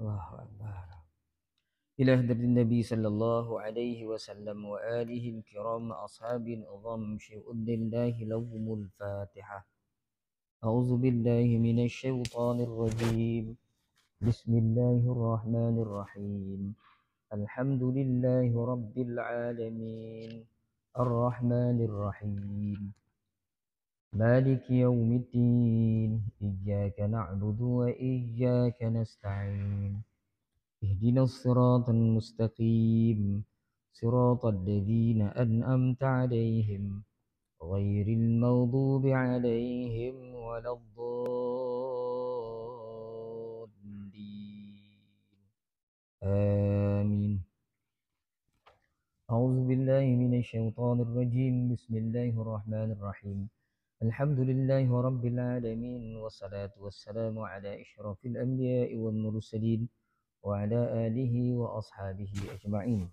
الله أكبر إلى هدب النبي صلى الله عليه وسلم وآله الكرام أصحاب العظام شهود الله لهم الفاتحة أعوذ بالله من الشيطان الرجيم بسم الله الرحمن الرحيم الحمد لله رب العالمين الرحمن الرحيم مالك يوم الدين إياك نعبد وإياك نستعين اهدنا الصراط المستقيم صراط الذين أنأمت عليهم غير المغضوب عليهم ولا الضالين آمين أعوذ بالله من الشيطان الرجيم بسم الله الرحمن الرحيم الحمد لله رب العالمين والصلاة والسلام على إشرف الأنبياء والمرسلين وعلى آله وأصحابه أجمعين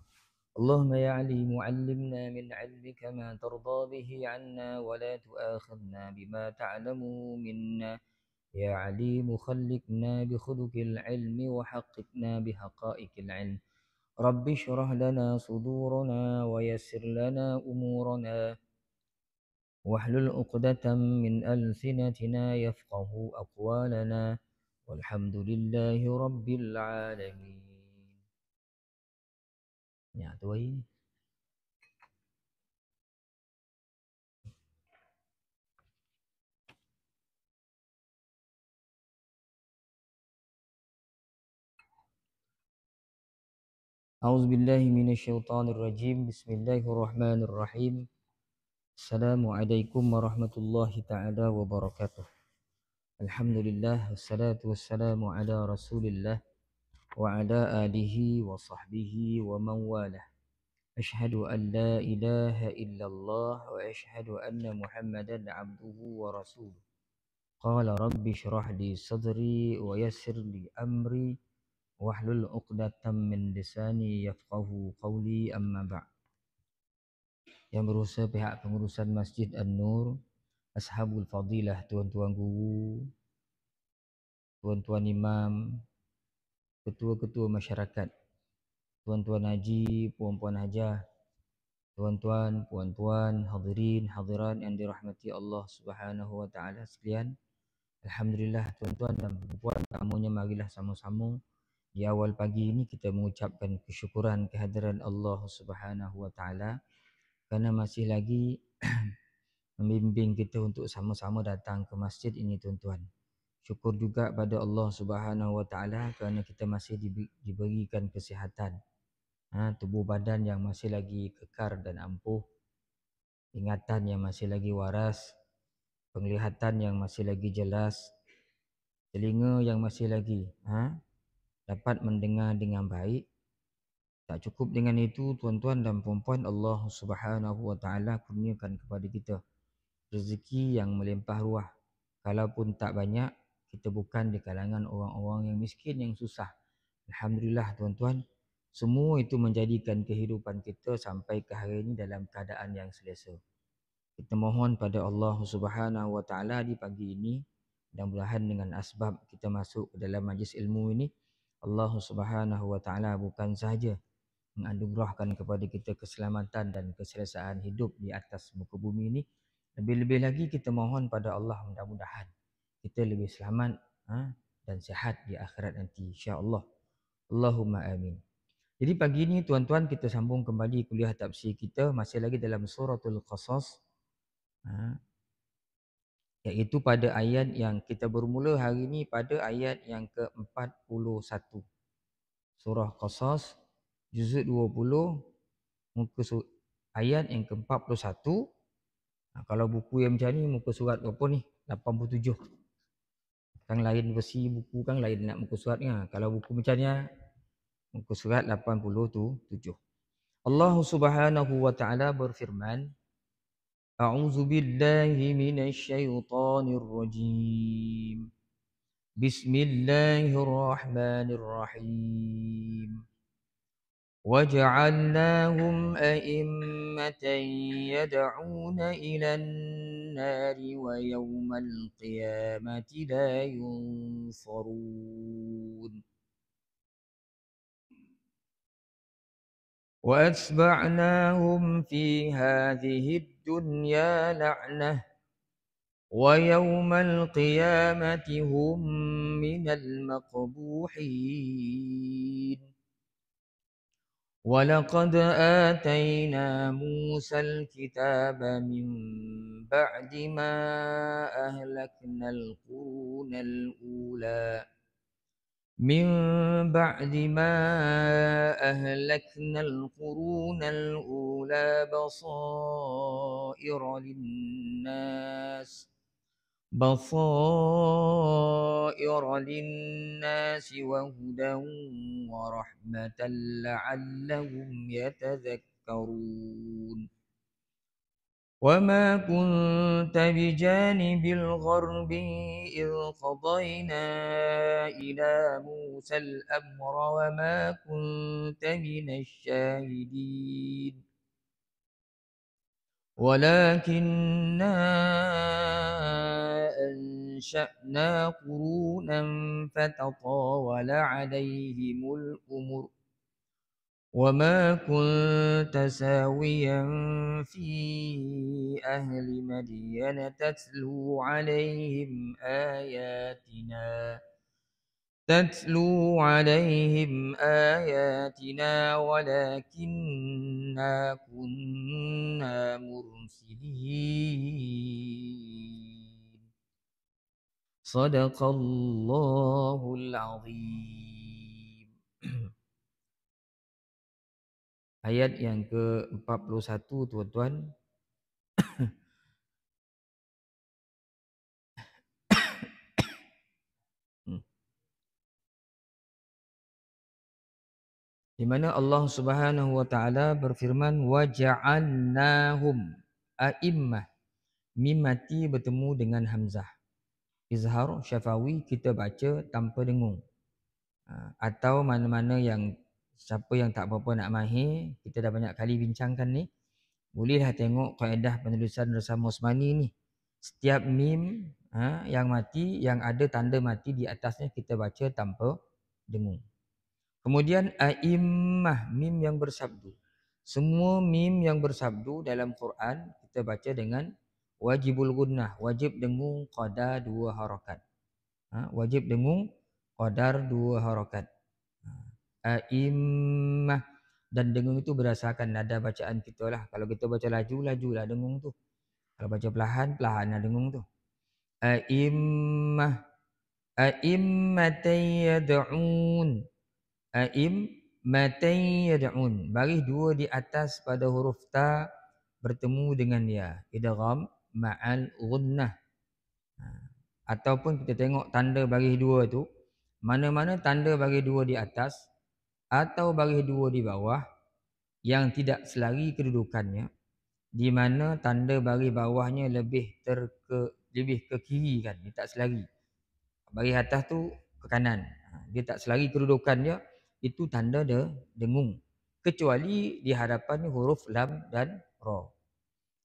اللهم يا عليم علمنا من علمك ما ترضى به عنا ولا تؤاخذنا بما تعلم منا يا عليم خلقنا بخلق العلم وحققنا بحقائق العلم رب اشرح لنا صدورنا ويسر لنا أمورنا واحلل عقدة من ألسنتنا يفقه أقوالنا والحمد لله رب العالمين يا tôi أعوذ بالله من الشيطان الرجيم بسم الله الرحمن الرحيم Assalamualaikum warahmatullahi taala wabarakatuh. Alhamdulillah wassalatu wassalamu ala Rasulillah wa ala alihi wa sahbihi wa man walah. Ashhadu an la ilaha illallah wa ashhadu anna Muhammadan abduhu wa rasuluh. Qala rabbi shrah li sadri wa yassir li amri واحلل عقدة من لساني يفقه قولي أما بعد yang berusaha pihak pengurusan Masjid An-Nur, Ashabul Fadilah, tuan-tuan guru, tuan-tuan imam, ketua-ketua masyarakat, tuan-tuan haji, puan-puan hajah, tuan-tuan, puan-puan, hadirin, hadiran yang dirahmati Allah Subhanahu wa taala sekalian. Alhamdulillah tuan-tuan dan puan-puan, tamunya marilah sama-sama di awal pagi ini kita mengucapkan kesyukuran kehadiran Allah Subhanahu wa taala kerana masih lagi membimbing kita untuk sama-sama datang ke masjid ini tuan-tuan. Syukur juga pada Allah Subhanahu Wa kerana kita masih diberikan kesihatan. Ha, tubuh badan yang masih lagi kekar dan ampuh. Ingatan yang masih lagi waras. Penglihatan yang masih lagi jelas. Telinga yang masih lagi ha, dapat mendengar dengan baik. Tak cukup dengan itu tuan-tuan dan puan-puan Allah Subhanahu wa taala kurniakan kepada kita rezeki yang melimpah ruah. Kalaupun tak banyak, kita bukan di kalangan orang-orang yang miskin yang susah. Alhamdulillah tuan-tuan, semua itu menjadikan kehidupan kita sampai ke hari ini dalam keadaan yang selesa. Kita mohon pada Allah Subhanahu wa taala di pagi ini dan mudah-mudahan dengan asbab kita masuk ke dalam majlis ilmu ini Allah Subhanahu wa taala bukan sahaja menganugerahkan kepada kita keselamatan dan keselesaan hidup di atas muka bumi ini. Lebih-lebih lagi kita mohon pada Allah mudah-mudahan kita lebih selamat ha, dan sihat di akhirat nanti insya-Allah. Allahumma amin. Jadi pagi ini tuan-tuan kita sambung kembali kuliah tafsir kita masih lagi dalam suratul qasas. Ha, iaitu pada ayat yang kita bermula hari ini pada ayat yang ke-41. Surah Qasas juzud 20 muka surat ayat yang ke-41 ha, kalau buku yang macam ni muka surat berapa ni 87 kan lain versi buku kan lain nak muka surat ni ha. kalau buku macam ni ha, muka surat 80 tu 7 Allah Subhanahu wa taala berfirman A'udzu billahi minasyaitonir rajim Bismillahirrahmanirrahim Bismillahirrahmanirrahim وجعلناهم أئمة يدعون إلى النار ويوم القيامة لا ينصرون وأتبعناهم في هذه الدنيا لعنة ويوم القيامة هم من المقبوحين ولقد آتينا موسى الكتاب من بعد ما أهلكنا القرون الأولى من بعد ما أهلكنا القرون الأولى بصائر للناس ۖ بصائر للناس وهدى ورحمة لعلهم يتذكرون وما كنت بجانب الغرب إذ قضينا إلى موسى الأمر وما كنت من الشاهدين ولكنا أنشأنا قرونا فتطاول عليهم الأمر وما كنت ساويا في أهل مدينة تتلو عليهم آياتنا تتلو عليهم آياتنا ولكننا كنا مرسلين صدق الله العظيم Ayat yang ke-41 tuan-tuan di mana Allah Subhanahu wa taala berfirman wa ja'annahum a'immah mimati bertemu dengan hamzah izhar syafawi kita baca tanpa dengung ha, atau mana-mana yang siapa yang tak apa-apa nak mahir kita dah banyak kali bincangkan ni bolehlah tengok kaedah penulisan bersama Osmani ni setiap mim ha, yang mati yang ada tanda mati di atasnya kita baca tanpa dengung Kemudian a'immah mim yang bersabdu. Semua mim yang bersabdu dalam Quran kita baca dengan wajibul gunnah, wajib dengung qadar dua harakat. Ha? wajib dengung qadar dua harakat. Ha, a'immah dan dengung itu berdasarkan nada bacaan kita lah. Kalau kita baca laju, laju lah dengung tu. Kalau baca pelahan pelahan perlahanlah dengung tu. A'immah a'immatay yad'un aim matain yad'un baris dua di atas pada huruf ta bertemu dengan ya idgham ma'al gunnah ha. ataupun kita tengok tanda baris dua tu mana-mana tanda baris dua di atas atau baris dua di bawah yang tidak selari kedudukannya di mana tanda baris bawahnya lebih terke lebih ke kiri kan dia tak selari baris atas tu ke kanan ha, dia tak selari kedudukannya itu tanda dia dengung. Kecuali di hadapan huruf lam dan ra.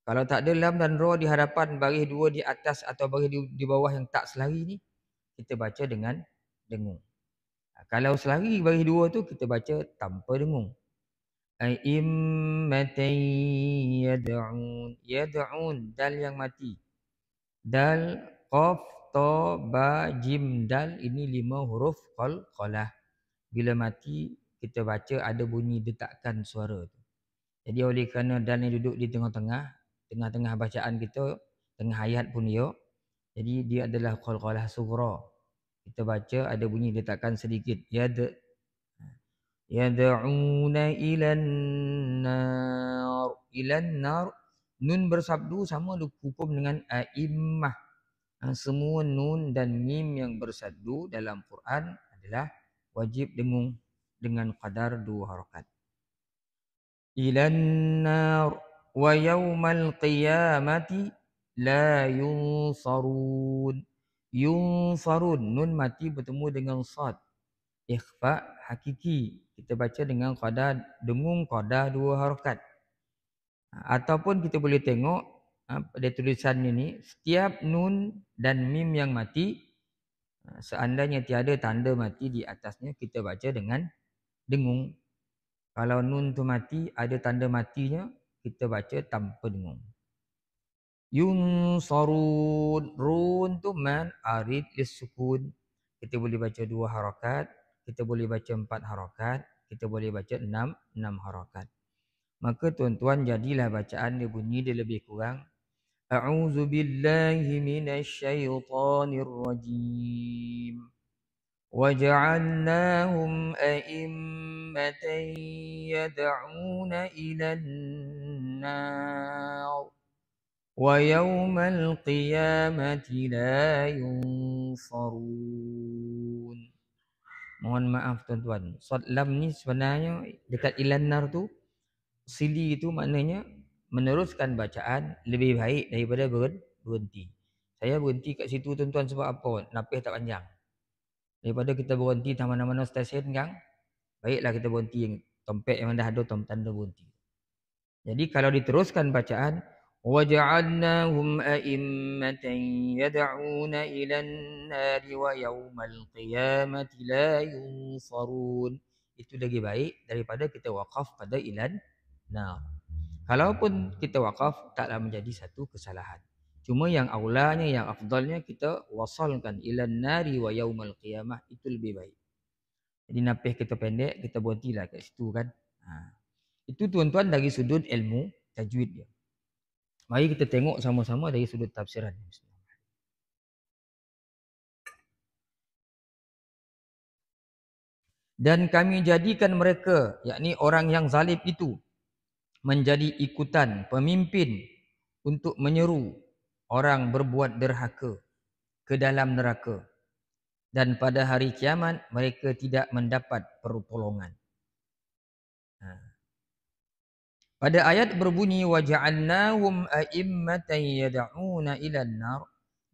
Kalau tak ada lam dan ra di hadapan baris dua di atas atau baris di, bawah yang tak selari ni, kita baca dengan dengung. Ha, kalau selari baris dua tu kita baca tanpa dengung. Aimmatai yad'un yad'un dal yang mati. Dal qaf ta ba jim dal ini lima huruf kol kolah bila mati kita baca ada bunyi detakan suara tu. Jadi oleh kerana dan yang duduk di tengah-tengah, tengah-tengah bacaan kita, tengah ayat pun dia. Jadi dia adalah qalqalah sughra. Kita baca ada bunyi detakan sedikit. Ya ya yad'una ilan nar ilan nar nun bersabdu sama hukum dengan aimmah. Semua nun dan mim yang bersabdu dalam Quran adalah wajib dengung dengan kadar dua harakat. Ilan nar wa yawmal qiyamati la yunsarun. Yunsarun nun mati bertemu dengan sad. Ikhfa hakiki. Kita baca dengan qadar dengung qadar dua harakat. Ataupun kita boleh tengok ha, pada tulisan ini setiap nun dan mim yang mati Eh, seandainya tiada tanda mati di atasnya, kita baca dengan dengung. Kalau nun tu mati, ada tanda matinya, kita baca tanpa dengung. Yun Yunsarun. Run tu man arid sukun. Kita boleh baca dua harakat. Kita boleh baca empat harakat. Kita boleh baca enam, enam harakat. Maka tuan-tuan jadilah bacaan dia bunyi dia lebih kurang أعوذ بالله من الشيطان الرجيم وجعلناهم أئمة يدعون إلى النار ويوم القيامة لا ينصرون Mohon maaf tuan-tuan. Sod lam ni sebenarnya dekat ilan nar tu sili tu maknanya meneruskan bacaan lebih baik daripada berhenti. Saya berhenti kat situ tuan-tuan sebab apa? Napih tak panjang. Daripada kita berhenti di mana-mana stesen kan, baiklah kita berhenti yang tempat yang dah ada tom tanda berhenti. Jadi kalau diteruskan bacaan waja'alnahum a'immatan yad'una ilan nar wa yawmal qiyamati la Itu lagi baik daripada kita wakaf pada ilan nar. Kalaupun kita wakaf, taklah menjadi satu kesalahan. Cuma yang awalnya, yang afdalnya kita wasalkan ilan nari wa yaumal qiyamah. Itu lebih baik. Jadi napih kita pendek, kita berhentilah kat situ kan. Ha. Itu tuan-tuan dari sudut ilmu tajwid dia. Mari kita tengok sama-sama dari sudut tafsiran. Dan kami jadikan mereka, yakni orang yang zalim itu, menjadi ikutan pemimpin untuk menyeru orang berbuat derhaka ke dalam neraka dan pada hari kiamat mereka tidak mendapat pertolongan. Ha. Pada ayat berbunyi waja'annahum a'immatan yad'una ila an-nar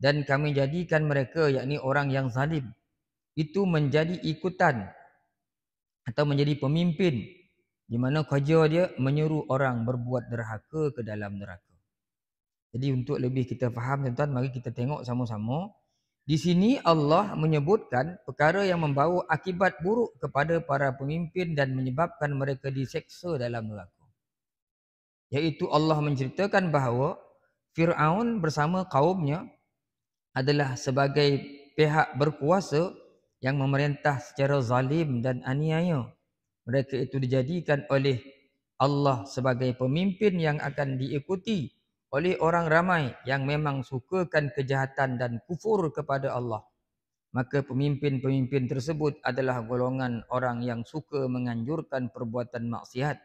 dan kami jadikan mereka yakni orang yang zalim itu menjadi ikutan atau menjadi pemimpin di mana kerja dia menyuruh orang berbuat derhaka ke dalam neraka. Jadi untuk lebih kita faham tuan-tuan, mari kita tengok sama-sama. Di sini Allah menyebutkan perkara yang membawa akibat buruk kepada para pemimpin dan menyebabkan mereka diseksa dalam neraka. Yaitu Allah menceritakan bahawa Fir'aun bersama kaumnya adalah sebagai pihak berkuasa yang memerintah secara zalim dan aniaya mereka itu dijadikan oleh Allah sebagai pemimpin yang akan diikuti oleh orang ramai yang memang sukakan kejahatan dan kufur kepada Allah maka pemimpin-pemimpin tersebut adalah golongan orang yang suka menganjurkan perbuatan maksiat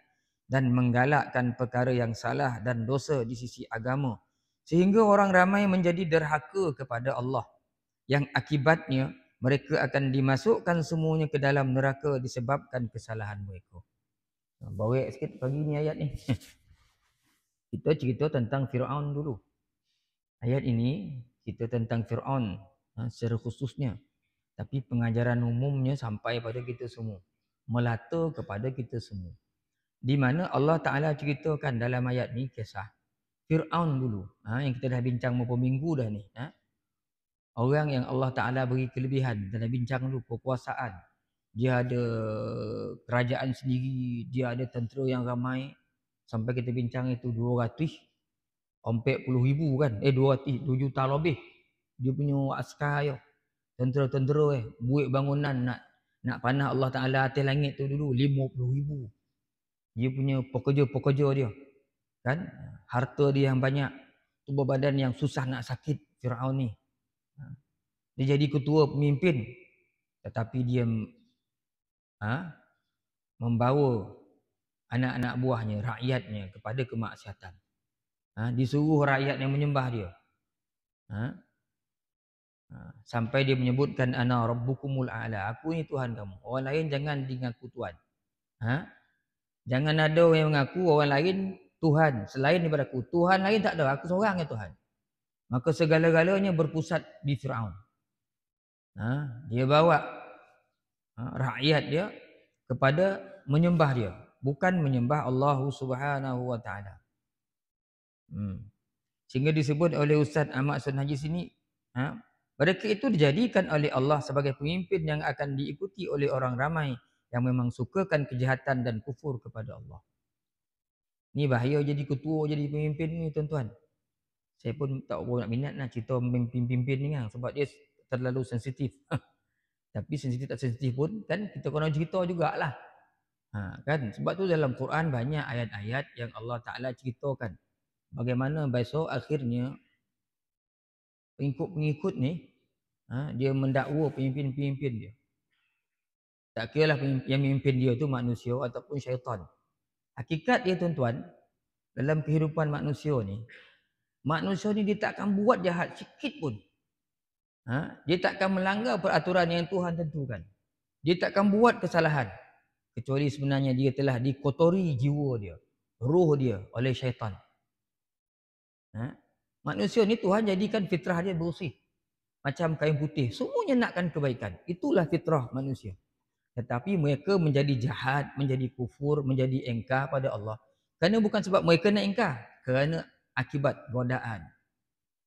dan menggalakkan perkara yang salah dan dosa di sisi agama sehingga orang ramai menjadi derhaka kepada Allah yang akibatnya mereka akan dimasukkan semuanya ke dalam neraka disebabkan kesalahan mereka. Ha, Bawa sikit pagi ni ayat ni. kita cerita tentang Fir'aun dulu. Ayat ini kita tentang Fir'aun ha, secara khususnya. Tapi pengajaran umumnya sampai pada kita semua. Melata kepada kita semua. Di mana Allah Ta'ala ceritakan dalam ayat ni kisah. Fir'aun dulu. Ha, yang kita dah bincang beberapa minggu dah ni. Ha? Orang yang Allah Ta'ala beri kelebihan Kita bincang dulu kekuasaan Dia ada kerajaan sendiri Dia ada tentera yang ramai Sampai kita bincang itu 200 40 ribu kan Eh 200, 2 juta lebih Dia punya askar ya Tentera-tentera eh Buat bangunan nak Nak panah Allah Ta'ala atas langit tu dulu 50 ribu Dia punya pekerja-pekerja dia Kan Harta dia yang banyak Tubuh badan yang susah nak sakit Fir'aun ni dia jadi ketua pemimpin tetapi dia ha, membawa anak-anak buahnya, rakyatnya kepada kemaksiatan. Ha, disuruh rakyat yang menyembah dia. Ha, ha, sampai dia menyebutkan ana rabbukumul a'la. Aku ini Tuhan kamu. Orang lain jangan dingaku Tuhan. Ha? Jangan ada orang yang mengaku orang lain Tuhan selain daripada aku. Tuhan lain tak ada. Aku seorang yang Tuhan. Maka segala-galanya berpusat di Fir'aun ha, dia bawa ha, rakyat dia kepada menyembah dia bukan menyembah Allah Subhanahu wa taala hmm sehingga disebut oleh Ustaz Ahmad Sun Haji sini ha, mereka itu dijadikan oleh Allah sebagai pemimpin yang akan diikuti oleh orang ramai yang memang sukakan kejahatan dan kufur kepada Allah. Ini bahaya jadi ketua, jadi pemimpin ni tuan-tuan. Saya pun tak berapa nak minat nak cerita pemimpin-pemimpin ni kan. Sebab dia terlalu sensitif. Tapi sensitif tak sensitif pun kan kita kena cerita jugalah. Ha, kan? Sebab tu dalam Quran banyak ayat-ayat yang Allah Ta'ala ceritakan. Bagaimana besok akhirnya pengikut-pengikut ni ha, dia mendakwa pemimpin-pemimpin dia. Tak kira lah yang memimpin dia tu manusia ataupun syaitan. Hakikat dia tuan-tuan dalam kehidupan manusia ni manusia ni dia tak akan buat jahat sikit pun. Ha? Dia akan melanggar peraturan yang Tuhan tentukan. Dia tak akan buat kesalahan. Kecuali sebenarnya dia telah dikotori jiwa dia. Ruh dia oleh syaitan. Ha? Manusia ni Tuhan jadikan fitrah dia bersih. Macam kain putih. Semuanya nakkan kebaikan. Itulah fitrah manusia. Tetapi mereka menjadi jahat, menjadi kufur, menjadi engkar pada Allah. Kerana bukan sebab mereka nak engkar. Kerana akibat godaan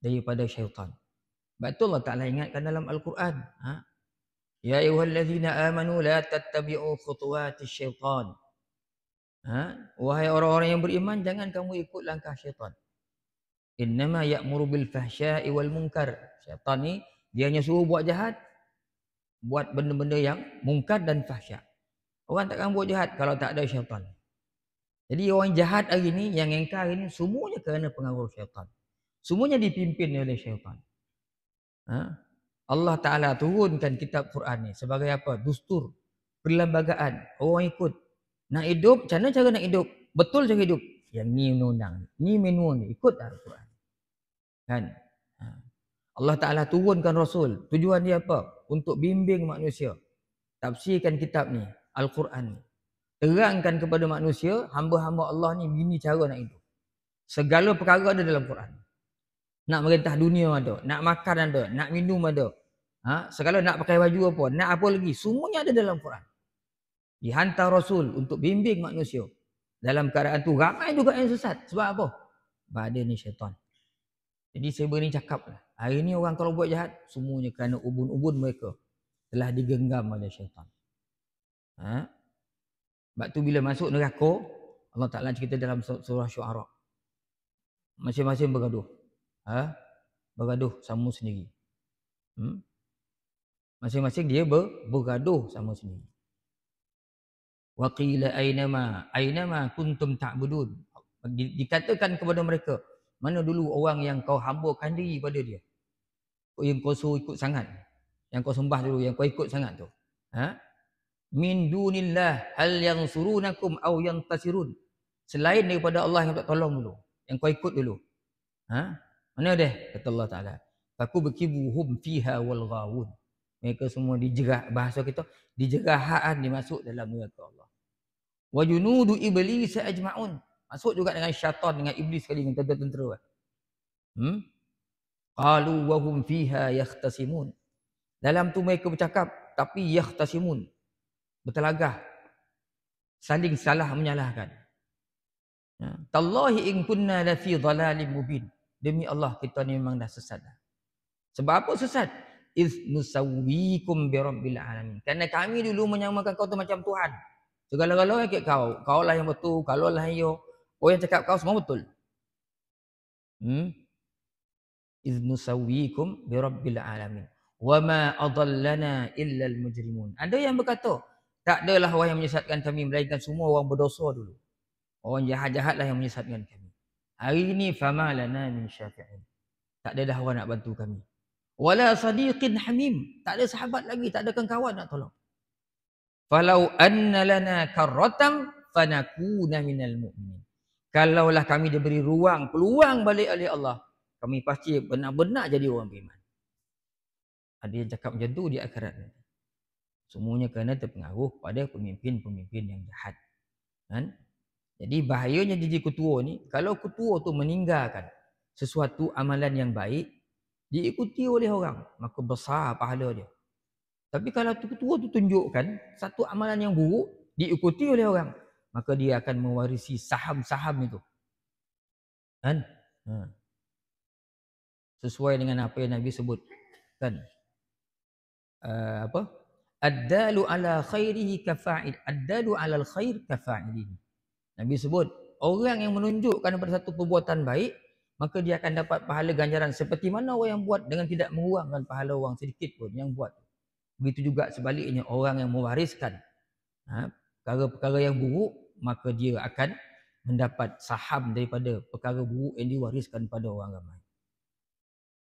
daripada syaitan. Betul Allah Ta'ala ingatkan dalam Al-Quran. Ha? Ya ayuhallazina amanu la tattabi'u khutuwati syaitan. Ha? Wahai orang-orang yang beriman, jangan kamu ikut langkah syaitan. Innama ya'muru bil fahsya'i wal munkar. Syaitan ni, dia hanya suruh buat jahat. Buat benda-benda yang mungkar dan fahsya'. Orang takkan buat jahat kalau tak ada syaitan. Jadi orang jahat hari ni, yang engkar hari ni, semuanya kerana pengaruh syaitan. Semuanya dipimpin oleh syaitan. Ha? Allah Ta'ala turunkan kitab Quran ni sebagai apa? Dustur, perlembagaan, orang ikut. Nak hidup, macam mana cara nak hidup? Betul cara hidup? Yang ni undang-undang. Ni manual ni. Ikut lah Al-Quran. Kan? Ha. Allah Ta'ala turunkan Rasul. Tujuan dia apa? Untuk bimbing manusia. Tafsirkan kitab ni. Al-Quran ni. Terangkan kepada manusia, hamba-hamba Allah ni, begini cara nak hidup. Segala perkara ada dalam Quran. Nak merintah dunia ada. Nak makan ada. Nak minum ada. Ha? Sekalau nak pakai baju apa. Nak apa lagi. Semuanya ada dalam Quran. Dihantar Rasul untuk bimbing manusia. Dalam keadaan tu ramai juga yang sesat. Sebab apa? Bada ni syaitan. Jadi saya beri cakap lah. Hari ni orang kalau buat jahat. Semuanya kerana ubun-ubun mereka. Telah digenggam oleh syaitan. Ha? Sebab tu bila masuk neraka. Allah Ta'ala cerita dalam surah syuara. Masing-masing bergaduh ha, bergaduh sama sendiri. Hmm? Masing-masing dia ber, bergaduh sama sendiri. Wa qila aynama aynama kuntum ta'budun. Dikatakan kepada mereka, mana dulu orang yang kau hambakan diri pada dia? Yang kau suruh ikut sangat. Yang kau sembah dulu, yang kau ikut sangat tu. Ha? Min dunillah hal yang surunakum aw yang tasirun. Selain daripada Allah yang tak tolong dulu. Yang kau ikut dulu. Ha? Mana dia? Kata Allah Ta'ala. Faku bekibuhum fiha wal ghawun. Mereka semua dijerah, bahasa kita, dijerah ha'an dimasuk dalam neraka Allah. Wa junudu iblis ajma'un. Masuk juga dengan syaitan, dengan iblis sekali, dengan tentera-tentera. Hmm? Qalu wa hum fiha yakhtasimun. Dalam tu mereka bercakap tapi yakhtasimun. Bertelagah. Saling salah menyalahkan. Ya. Tallahi in kunna la fi dhalalim mubin. Demi Allah kita ni memang dah sesat dah. Sebab apa sesat? Iz nusawwikum bi rabbil alamin. Karena kami dulu menyamakan kau tu macam Tuhan. Segala-galanya kek kau, kau lah yang betul, kau lah yang yo. Oh yang cakap kau semua betul. Hmm? Iz nusawwikum bi rabbil alamin. Wa ma adallana illa al mujrimun. Ada yang berkata, tak adalah orang yang menyesatkan kami melainkan semua orang berdosa dulu. Orang jahat-jahatlah yang menyesatkan kami. Hari ini fama lana min syafi'in. Tak ada dah orang nak bantu kami. Wala sadiqin hamim. Tak ada sahabat lagi. Tak ada kawan nak tolong. Falau anna lana karratan fanakuna minal mu'min. Kalaulah kami diberi ruang, peluang balik oleh Allah. Kami pasti benar-benar jadi orang beriman. Ada yang cakap macam tu di akhirat. Semuanya kerana terpengaruh pada pemimpin-pemimpin yang jahat. Kan? Jadi bahayanya jadi ketua ni, kalau ketua tu meninggalkan sesuatu amalan yang baik, diikuti oleh orang, maka besar pahala dia. Tapi kalau ketua tu tunjukkan satu amalan yang buruk, diikuti oleh orang, maka dia akan mewarisi saham-saham itu. Kan? Ha. Sesuai dengan apa yang Nabi sebut. Kan? Uh, apa? Ad-dalu ala khairihi kafa'il. Ad-dalu ala khair kafa'ilihi. Nabi sebut, orang yang menunjukkan pada satu perbuatan baik, maka dia akan dapat pahala ganjaran seperti mana orang yang buat dengan tidak menguangkan pahala orang sedikit pun yang buat. Begitu juga sebaliknya orang yang mewariskan ha, perkara-perkara yang buruk, maka dia akan mendapat saham daripada perkara buruk yang diwariskan pada orang ramai.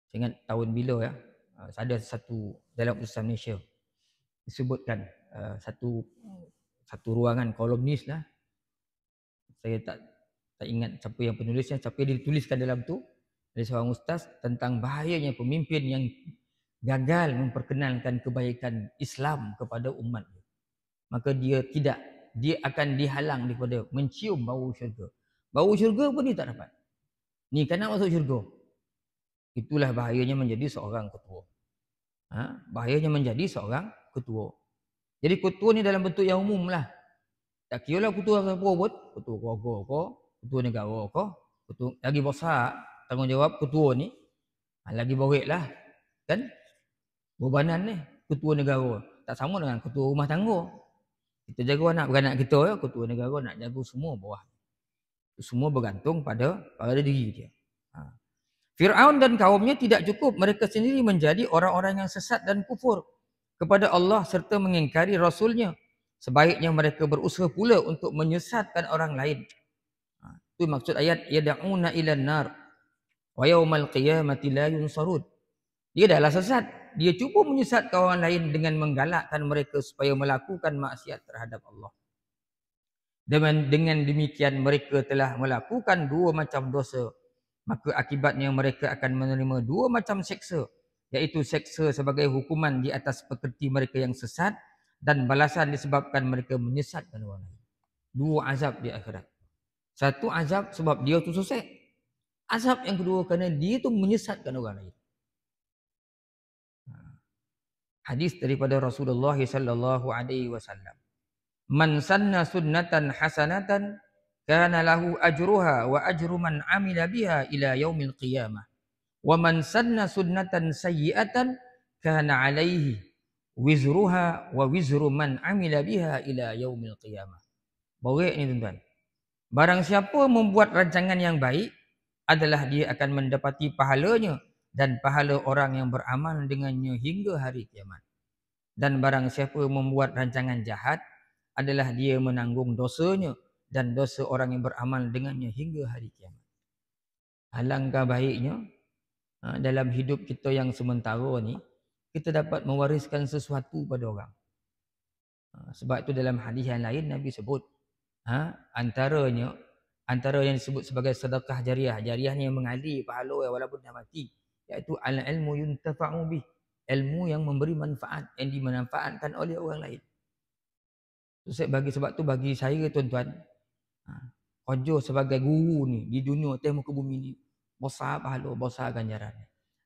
Saya ingat tahun bila ya, ha, ada satu dalam Ustaz Malaysia disebutkan ha, satu satu ruangan kolumnis lah saya tak tak ingat siapa yang penulisnya, tapi dia dituliskan dalam tu dari seorang ustaz tentang bahayanya pemimpin yang gagal memperkenalkan kebaikan Islam kepada umat. Maka dia tidak, dia akan dihalang daripada mencium bau syurga. Bau syurga pun dia tak dapat. Ni kena kan masuk syurga. Itulah bahayanya menjadi seorang ketua. Ha? Bahayanya menjadi seorang ketua. Jadi ketua ni dalam bentuk yang umum lah. Tak kira lah ketua siapa pun, ketua keluarga ke, ketua negara ke, ketua, lagi besar tanggungjawab ketua ni, ha, lagi berat lah. Kan? Bebanan ni, ketua negara. Tak sama dengan ketua rumah tangga. Kita jaga anak beranak kita, ya, ketua negara nak jaga semua bawah. Semua bergantung pada pada diri dia. Ha. Fir'aun dan kaumnya tidak cukup. Mereka sendiri menjadi orang-orang yang sesat dan kufur kepada Allah serta mengingkari Rasulnya. Sebaiknya mereka berusaha pula untuk menyesatkan orang lain. Itu ha, maksud ayat yad'una ila nar wa yaumal qiyamati la yunsarud. Dia dahlah sesat. Dia cuba menyesatkan orang lain dengan menggalakkan mereka supaya melakukan maksiat terhadap Allah. Dengan, dengan demikian mereka telah melakukan dua macam dosa. Maka akibatnya mereka akan menerima dua macam seksa. Iaitu seksa sebagai hukuman di atas pekerti mereka yang sesat dan balasan disebabkan mereka menyesatkan orang lain. Dua azab di akhirat. Satu azab sebab dia tu susah. Azab yang kedua kerana dia tu menyesatkan orang lain. Hadis daripada Rasulullah sallallahu alaihi wasallam. Man sanna sunnatan hasanatan kana lahu ajruha wa ajru man amila biha ila yaumil qiyamah. Wa man sanna sunnatan sayyi'atan kana alaihi wizruha wa wizru man amila biha ila yaumil qiyamah. Borek ni tuan-tuan. Barang siapa membuat rancangan yang baik adalah dia akan mendapati pahalanya dan pahala orang yang beramal dengannya hingga hari kiamat. Dan barang siapa membuat rancangan jahat adalah dia menanggung dosanya dan dosa orang yang beramal dengannya hingga hari kiamat. Alangkah baiknya ha, dalam hidup kita yang sementara ni, kita dapat mewariskan sesuatu pada orang. Ha, sebab itu dalam hadis yang lain Nabi sebut ha, antaranya antara yang disebut sebagai sedekah jariah. Jariah ni yang mengalir pahala walaupun dia mati. Iaitu al-ilmu yuntafa'u bih. Ilmu yang memberi manfaat yang dimanfaatkan oleh orang lain. So, bagi sebab tu bagi saya tuan-tuan ha, Kojo sebagai guru ni di dunia atas muka bumi ni besar pahala besar ganjaran.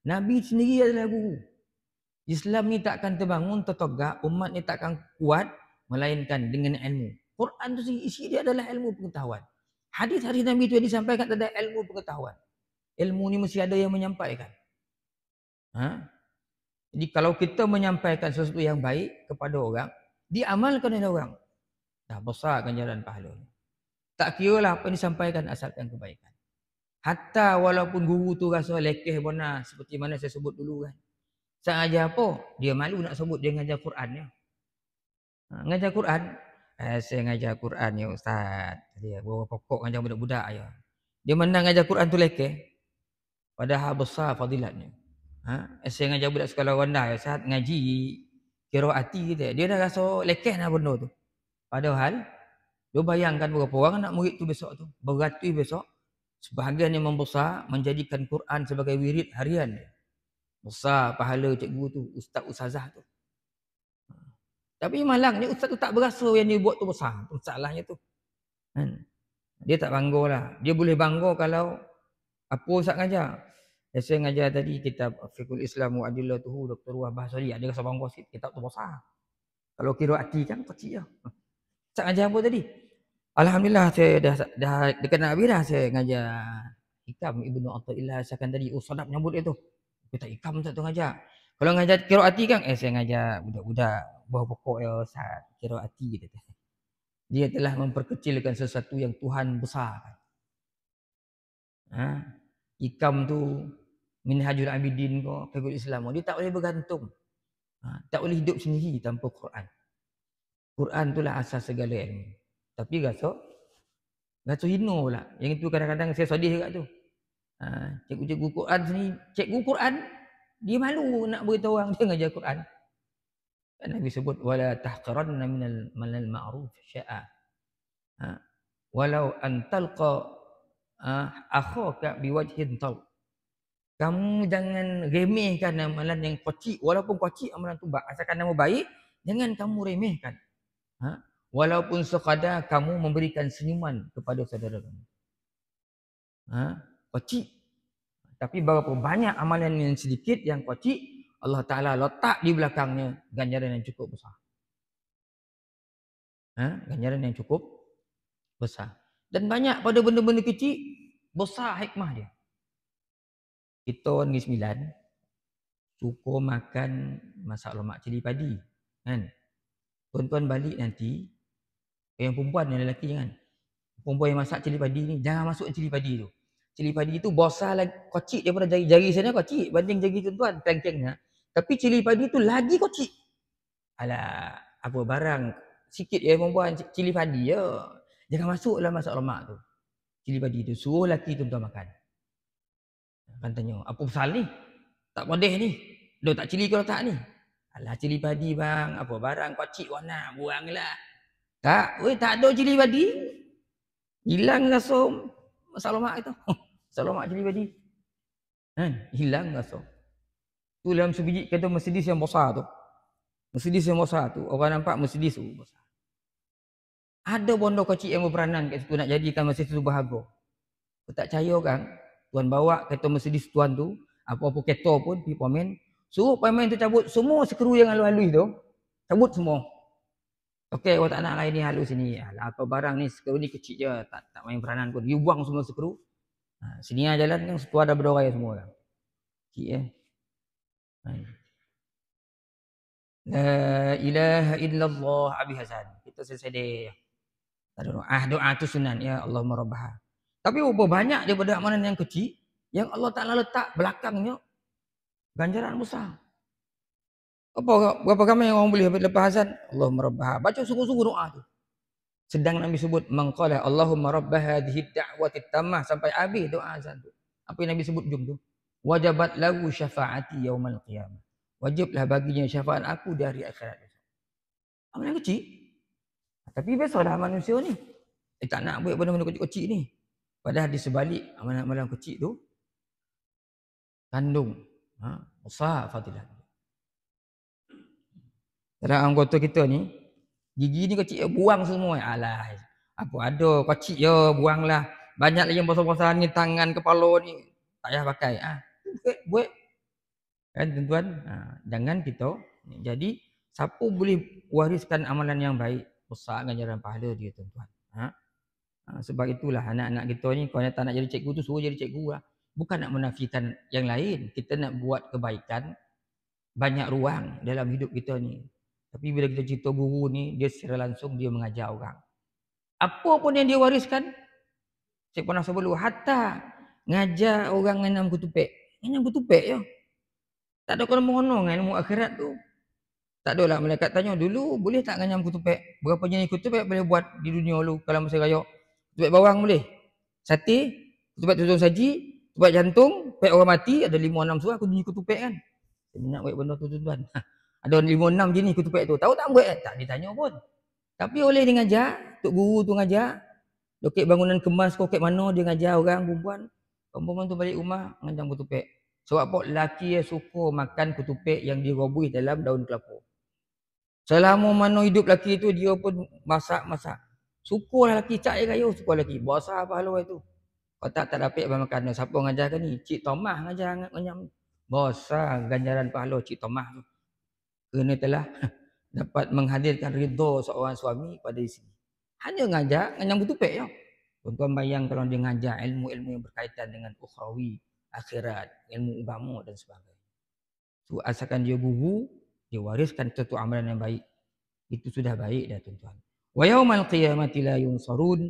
Nabi sendiri adalah guru. Islam ni tak akan terbangun tertogak umat ni tak akan kuat melainkan dengan ilmu. Quran tu isi dia adalah ilmu pengetahuan. Hadis hari Nabi tu yang disampaikan ada ilmu pengetahuan. Ilmu ni mesti ada yang menyampaikan. Ha? Jadi kalau kita menyampaikan sesuatu yang baik kepada orang, diamalkan oleh orang. Dah besar ganjaran pahala. Tak kira lah apa yang disampaikan asalkan kebaikan. Hatta walaupun guru tu rasa lekeh bona lah, seperti mana saya sebut dulu kan. Lah. Saya ajar apa? Dia malu nak sebut dia ngajar Quran ya. Ha, ngajar Quran? Eh, saya ngajar Quran ya Ustaz. Dia bawa pokok ngajar budak-budak ya. Dia menang ngajar Quran tu leke. Padahal besar fadilatnya. Ha? Eh, saya ngajar budak sekolah rendah ya Ustaz. Ngaji kira hati Dia dah rasa lekeh lah benda tu. Padahal, dia bayangkan berapa orang nak murid tu besok tu. Beratus besok. Sebahagian yang membesar menjadikan Quran sebagai wirid harian dia. Besar pahala cikgu tu, ustaz ustazah tu. Ha. Tapi malangnya ustaz tu tak berasa yang dia buat tu besar. masalahnya tu. Kan? Dia tak bangga lah. Dia boleh bangga kalau apa ustaz ngajar. Ya, saya ngajar tadi kitab Fikul Islam wa Adillah Tuhu Dr. Wahbah Sari. Ada rasa bangga sikit. Kitab tu besar. Kalau kira hati kan kecil lah. Ha. Ustaz ngajar apa tadi? Alhamdulillah saya dah, dah dekat Nabi dah saya ngajar kitab Ibnu Atta'illah. Saya akan tadi. Oh sadap nyambut dia tu. Minta ikam Ustaz tu ngajak. Kalau ngajar kira hati kan, eh saya ngajak budak-budak buah pokok ya Ustaz. Kira hati dia tu. Dia telah memperkecilkan sesuatu yang Tuhan besar. Ha? Ikam tu min hajul abidin kau, pegut Islam. Dia tak boleh bergantung. Ha? Tak boleh hidup sendiri tanpa Quran. Quran tu lah asas segala ilmu. Tapi rasa, rasa hina pula. Yang itu kadang-kadang saya sedih juga tu. Ha, cikgu-cikgu Quran sini, cikgu Quran dia malu nak beritahu orang dia ngajar Quran. Kan Nabi sebut wala tahqaranna minal malal ma'ruf sya'a. Ha, walau antalqa talqa uh, akhaka biwajhin tau. Kamu jangan remehkan amalan yang kocik. Walaupun kocik amalan tu asalkan nama baik, jangan kamu remehkan. Ha? Walaupun sekadar kamu memberikan senyuman kepada saudara kamu. Ha? kocik. Tapi berapa banyak amalan yang sedikit yang kecil, Allah Ta'ala letak di belakangnya ganjaran yang cukup besar. Ha? Ganjaran yang cukup besar. Dan banyak pada benda-benda kecil, besar hikmah dia. Kita orang ni sembilan, cukup makan masak lemak cili padi. Kan? Tuan-tuan balik nanti, yang perempuan dan lelaki jangan. perempuan yang masak cili padi ni, jangan masuk cili padi tu cili padi tu bosah lagi kocik dia pun jari jari sana kocik banding jari tuan-tuan pelengkengnya tapi cili padi tu lagi kocik alah apa barang sikit ya perempuan cili padi ya jangan masuk dalam masak lemak tu cili padi tu suruh laki tuan-tuan makan kan tanya apa pasal ni tak modeh ni dah tak cili kalau tak ni alah cili padi bang apa barang kocik warna buanglah tak weh tak ada cili padi hilang rasa masak lemak itu Selamat jadi tadi. Kan? Hilang rasa. Tu dalam sebiji kata Mercedes yang besar tu. Mercedes yang besar tu. Orang nampak Mercedes tu besar. Ada bondo kecil yang berperanan kat situ nak jadikan Mercedes tu berharga. Kau tak percaya kan? Tuan bawa kereta Mercedes tuan tu. Apa-apa kereta pun pergi pamen. Suruh pamen tu cabut semua sekeru yang halus-halus tu. Cabut semua. Okey, awak tak nak lain ni halus sini. Alah, apa barang ni sekeru ni kecil je. Tak tak main peranan pun. You buang semua sekeru. Ha, sini ada jalan kan sekuar dah berdorai semua orang. Lah. Sikit eh. Ha. La ilaha illallah Abi Hasan. Kita selesai dia. Tak ada doa. Ah, doa tu sunan. Ya Allah merubah. Tapi berapa banyak daripada amalan yang kecil yang Allah Ta'ala letak belakangnya ganjaran besar. Apa berapa ramai yang orang boleh lepas azan? Allah merubah. Baca sungguh-sungguh doa tu. Sedang Nabi sebut mengqala Allahumma rabb hadhihi da'wati tamah sampai habis doa azan tu. Apa yang Nabi sebut jumpa tu? Wajabat lahu syafaati yaumal qiyamah. Wajiblah baginya syafaat aku dari hari akhirat. Amal ah, kecil. Ah, tapi biasalah manusia ni. Dia eh, tak nak buat benda-benda kecil-kecil ni. Padahal di sebalik amalan-amalan kecil tu kandung ha? usaha fadilah. Dalam anggota kita ni, Gigi ni kecil buang semua. Alah. Apa ada kecil ya buanglah. Banyak lagi yang bosan-bosan ni tangan kepala ni. Tak payah pakai. Ah, ha. buat. Kan tuan-tuan, ha. jangan kita. Jadi siapa boleh wariskan amalan yang baik, besar ganjaran pahala dia tuan-tuan. Ha. ha. Sebab itulah anak-anak kita ni kalau tak nak jadi cikgu tu suruh jadi cikgu lah. Bukan nak menafikan yang lain. Kita nak buat kebaikan banyak ruang dalam hidup kita ni. Tapi bila kita cerita guru ni, dia secara langsung dia mengajar orang. Apa pun yang dia wariskan, saya pernah sebut dulu, hatta mengajar orang dengan kutupek. Dengan kutupek ya. Tak ada kena mengenal dengan ilmu akhirat tu. Tak ada lah malaikat tanya, dulu boleh tak ngajar kutupek? Berapa jenis kutupek boleh buat di dunia dulu kalau masa raya? Kutupek bawang boleh? Sati, kutupek tutup saji, kutupek jantung, kutupek orang mati, ada lima enam surah aku tunjuk kutupek kan. Saya nak buat benda tu tuan-tuan. Ada lima enam jenis ketupat tu. Tahu tak buat? Tak ditanya pun. Tapi oleh dia ngajar, Tok Guru tu ngajar, loket bangunan kemas kau kat mana dia ngajar orang perempuan. Perempuan tu balik rumah, ngajar ketupat. Sebab apa? Laki yang suka makan ketupat yang dirobuh dalam daun kelapa. Selama mana hidup laki tu, dia pun masak-masak. Syukur lah laki, cak je kaya, syukur laki. Basah apa halau itu. Kalau tak, tak dapat apa makan. Siapa ngajar ni? Cik Tomah ngajar. ngajar. Basah ganjaran pahala Cik Tomah tu kerana telah dapat menghadirkan ridho seorang suami pada isteri. Hanya ngajar, yang butupek ya. Tuan-tuan bayang kalau dia mengajar ilmu-ilmu yang berkaitan dengan ukhrawi, akhirat, ilmu agama dan sebagainya. Tu asalkan dia guru, dia wariskan satu amalan yang baik. Itu sudah baik dah tuan-tuan. Wa yaumal qiyamati la yunsarun.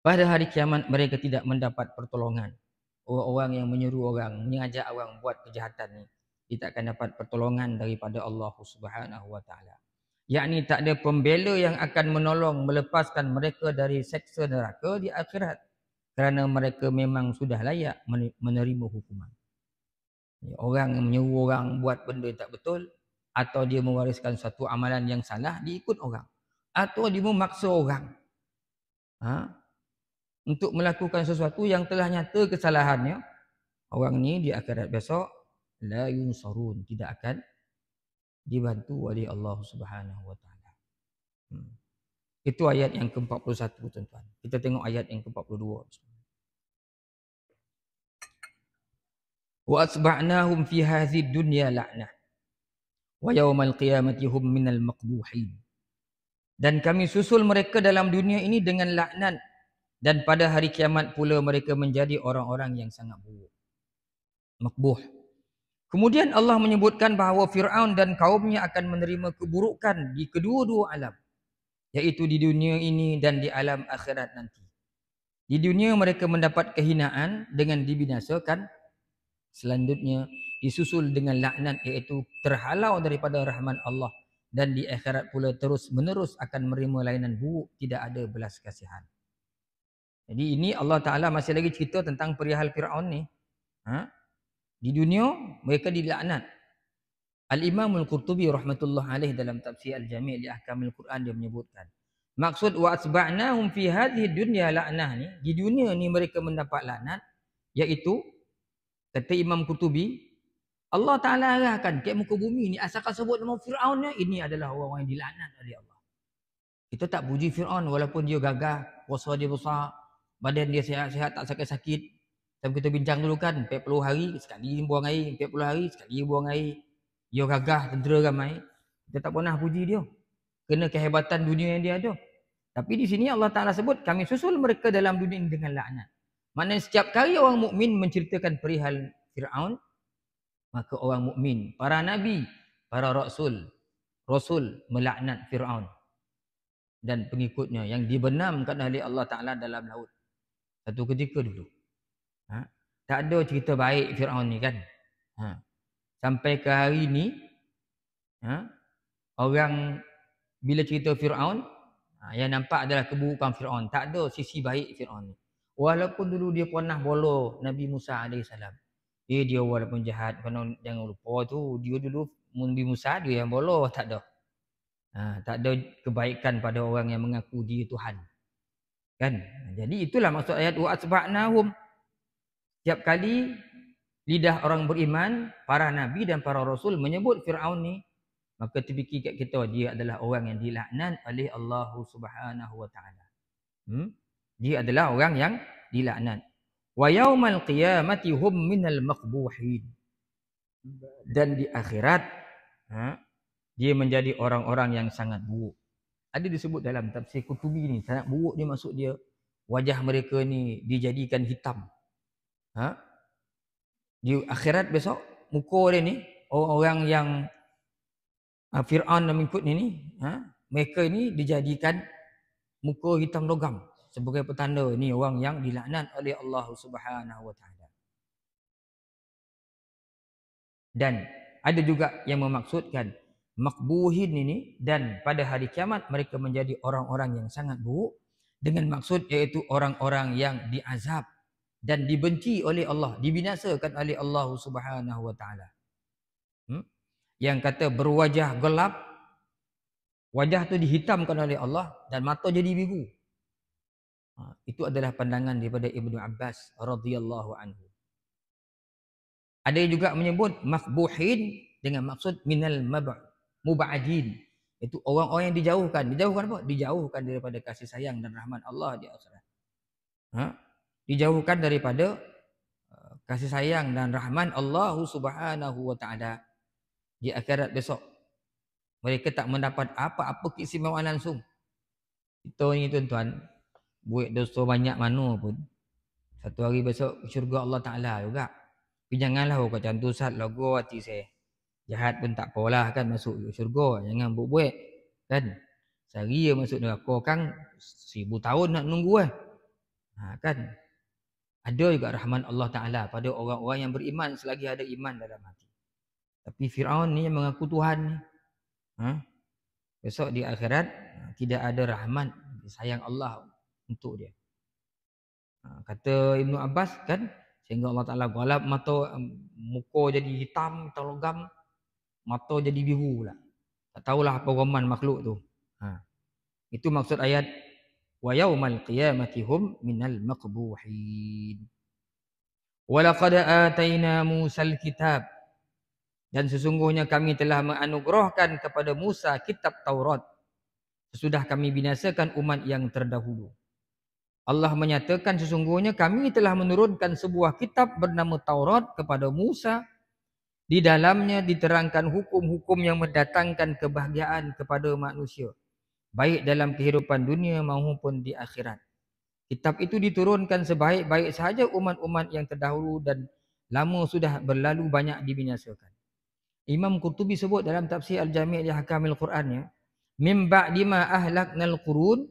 Pada hari kiamat mereka tidak mendapat pertolongan. Orang-orang yang menyuruh orang, mengajar orang buat kejahatan ni, kita akan dapat pertolongan daripada Allah Subhanahu wa taala. Yakni tak ada pembela yang akan menolong melepaskan mereka dari seksa neraka di akhirat kerana mereka memang sudah layak menerima hukuman. Orang yang menyuruh orang buat benda yang tak betul atau dia mewariskan suatu amalan yang salah diikut orang atau dia memaksa orang ha? untuk melakukan sesuatu yang telah nyata kesalahannya orang ni di akhirat besok la yunsarun tidak akan dibantu oleh Allah Subhanahu wa taala. Hmm. Itu ayat yang ke-41 tuan-tuan. Kita tengok ayat yang ke-42. Wa asba'nahum fi hadhi dunya la'na wa yawmal qiyamati hum minal maqbuhin. Dan kami susul mereka dalam dunia ini dengan laknat dan pada hari kiamat pula mereka menjadi orang-orang yang sangat buruk. Makbuh. Kemudian Allah menyebutkan bahawa Fir'aun dan kaumnya akan menerima keburukan di kedua-dua alam. Iaitu di dunia ini dan di alam akhirat nanti. Di dunia mereka mendapat kehinaan dengan dibinasakan. Selanjutnya disusul dengan laknat iaitu terhalau daripada rahman Allah. Dan di akhirat pula terus menerus akan menerima layanan buruk tidak ada belas kasihan. Jadi ini Allah Ta'ala masih lagi cerita tentang perihal Fir'aun ni. Haa? di dunia mereka dilaknat al Imamul Al-Qurtubi rahmatullah alaih dalam tafsir Al-Jami' li Ahkamil Quran dia menyebutkan maksud wa asba'nahum fi hadhihi dunya laknah ni di dunia ni mereka mendapat laknat iaitu kata Imam Qurtubi Allah Ta'ala arahkan ke muka bumi ni asalkan sebut nama Fir'aun ni ini adalah orang-orang yang dilaknat oleh Allah kita tak puji Fir'aun walaupun dia gagah puasa dia besar badan dia sihat-sihat tak sakit-sakit tapi kita bincang dulu kan 40 hari sekali buang air 40 hari sekali buang air Dia gagah tentera ramai Kita tak pernah puji dia Kena kehebatan dunia yang dia ada Tapi di sini Allah Ta'ala sebut Kami susul mereka dalam dunia ini dengan laknat Maknanya setiap kali orang mukmin menceritakan perihal Fir'aun Maka orang mukmin, Para Nabi Para Rasul Rasul melaknat Fir'aun Dan pengikutnya yang dibenamkan oleh Allah Ta'ala dalam laut Satu ketika dulu Ha? Tak ada cerita baik Fir'aun ni kan. Ha? Sampai ke hari ni, ha? orang bila cerita Fir'aun, ha, yang nampak adalah keburukan Fir'aun. Tak ada sisi baik Fir'aun ni. Walaupun dulu dia pernah bolo Nabi Musa AS. Dia, dia walaupun jahat, jangan lupa tu. Dia dulu Nabi Musa dia yang bolo, tak ada. Ha, tak ada kebaikan pada orang yang mengaku dia Tuhan. Kan? Jadi itulah maksud ayat wa asbahnahum Setiap kali lidah orang beriman, para nabi dan para rasul menyebut Firaun ni, maka terfikir kat kita dia adalah orang yang dilaknat oleh Allah Subhanahu Wa Taala. Hmm? Dia adalah orang yang dilaknat. Wa yaumal qiyamati hum minal maqbuhin. Dan di akhirat ha, dia menjadi orang-orang yang sangat buruk. Ada disebut dalam tafsir Qutubi ni sangat buruk dia masuk dia wajah mereka ni dijadikan hitam. Ha? Di akhirat besok muka dia ni orang-orang yang ha, Firaun dan mengikut ni ni, ha? mereka ni dijadikan muka hitam logam sebagai petanda ni orang yang dilaknat oleh Allah Subhanahu Wa Taala. Dan ada juga yang memaksudkan makbuhin ini dan pada hari kiamat mereka menjadi orang-orang yang sangat buruk dengan maksud iaitu orang-orang yang diazab dan dibenci oleh Allah, dibinasakan oleh Allah Subhanahu wa taala. Hmm? Yang kata berwajah gelap, wajah tu dihitamkan oleh Allah dan mata jadi biru. Ha, itu adalah pandangan daripada Ibnu Abbas radhiyallahu anhu. Ada juga menyebut makbuhin dengan maksud minal mubadin. Itu orang-orang yang dijauhkan. Dijauhkan apa? Dijauhkan daripada kasih sayang dan rahmat Allah di akhirat. Ha? dijauhkan daripada uh, kasih sayang dan rahman Allah Subhanahu wa taala di akhirat besok. Mereka tak mendapat apa-apa keistimewaan langsung. Kita ni tuan-tuan, buat dosa banyak mana pun, satu hari besok syurga Allah Ta'ala juga. Tapi janganlah orang macam tu, sat logo hati saya. Jahat pun tak apalah kan masuk syurga. Jangan buat-buat. Kan? Sehari masuk neraka kan, seribu tahun nak nunggu lah. Eh. Ha, kan? ada juga rahman Allah Ta'ala pada orang-orang yang beriman selagi ada iman dalam hati. Tapi Fir'aun ni yang mengaku Tuhan ni. Ha? Besok di akhirat ha, tidak ada rahmat sayang Allah untuk dia. Ha, kata Ibnu Abbas kan sehingga Allah Ta'ala gualap mata um, muka jadi hitam, hitam logam mata jadi biru pula. Tak tahulah apa roman makhluk tu. Ha. Itu maksud ayat wa yawmal qiyamati hum minal maqbuhin wa laqad atayna Musa alkitab dan sesungguhnya kami telah menganugerahkan kepada Musa kitab Taurat sesudah kami binasakan umat yang terdahulu Allah menyatakan sesungguhnya kami telah menurunkan sebuah kitab bernama Taurat kepada Musa di dalamnya diterangkan hukum-hukum yang mendatangkan kebahagiaan kepada manusia baik dalam kehidupan dunia maupun di akhirat. Kitab itu diturunkan sebaik-baik sahaja umat-umat yang terdahulu dan lama sudah berlalu banyak dibinasakan. Imam Qurtubi sebut dalam tafsir Al-Jami' li Ahkamil Quran ya, mim ba'dima ahlaknal qurun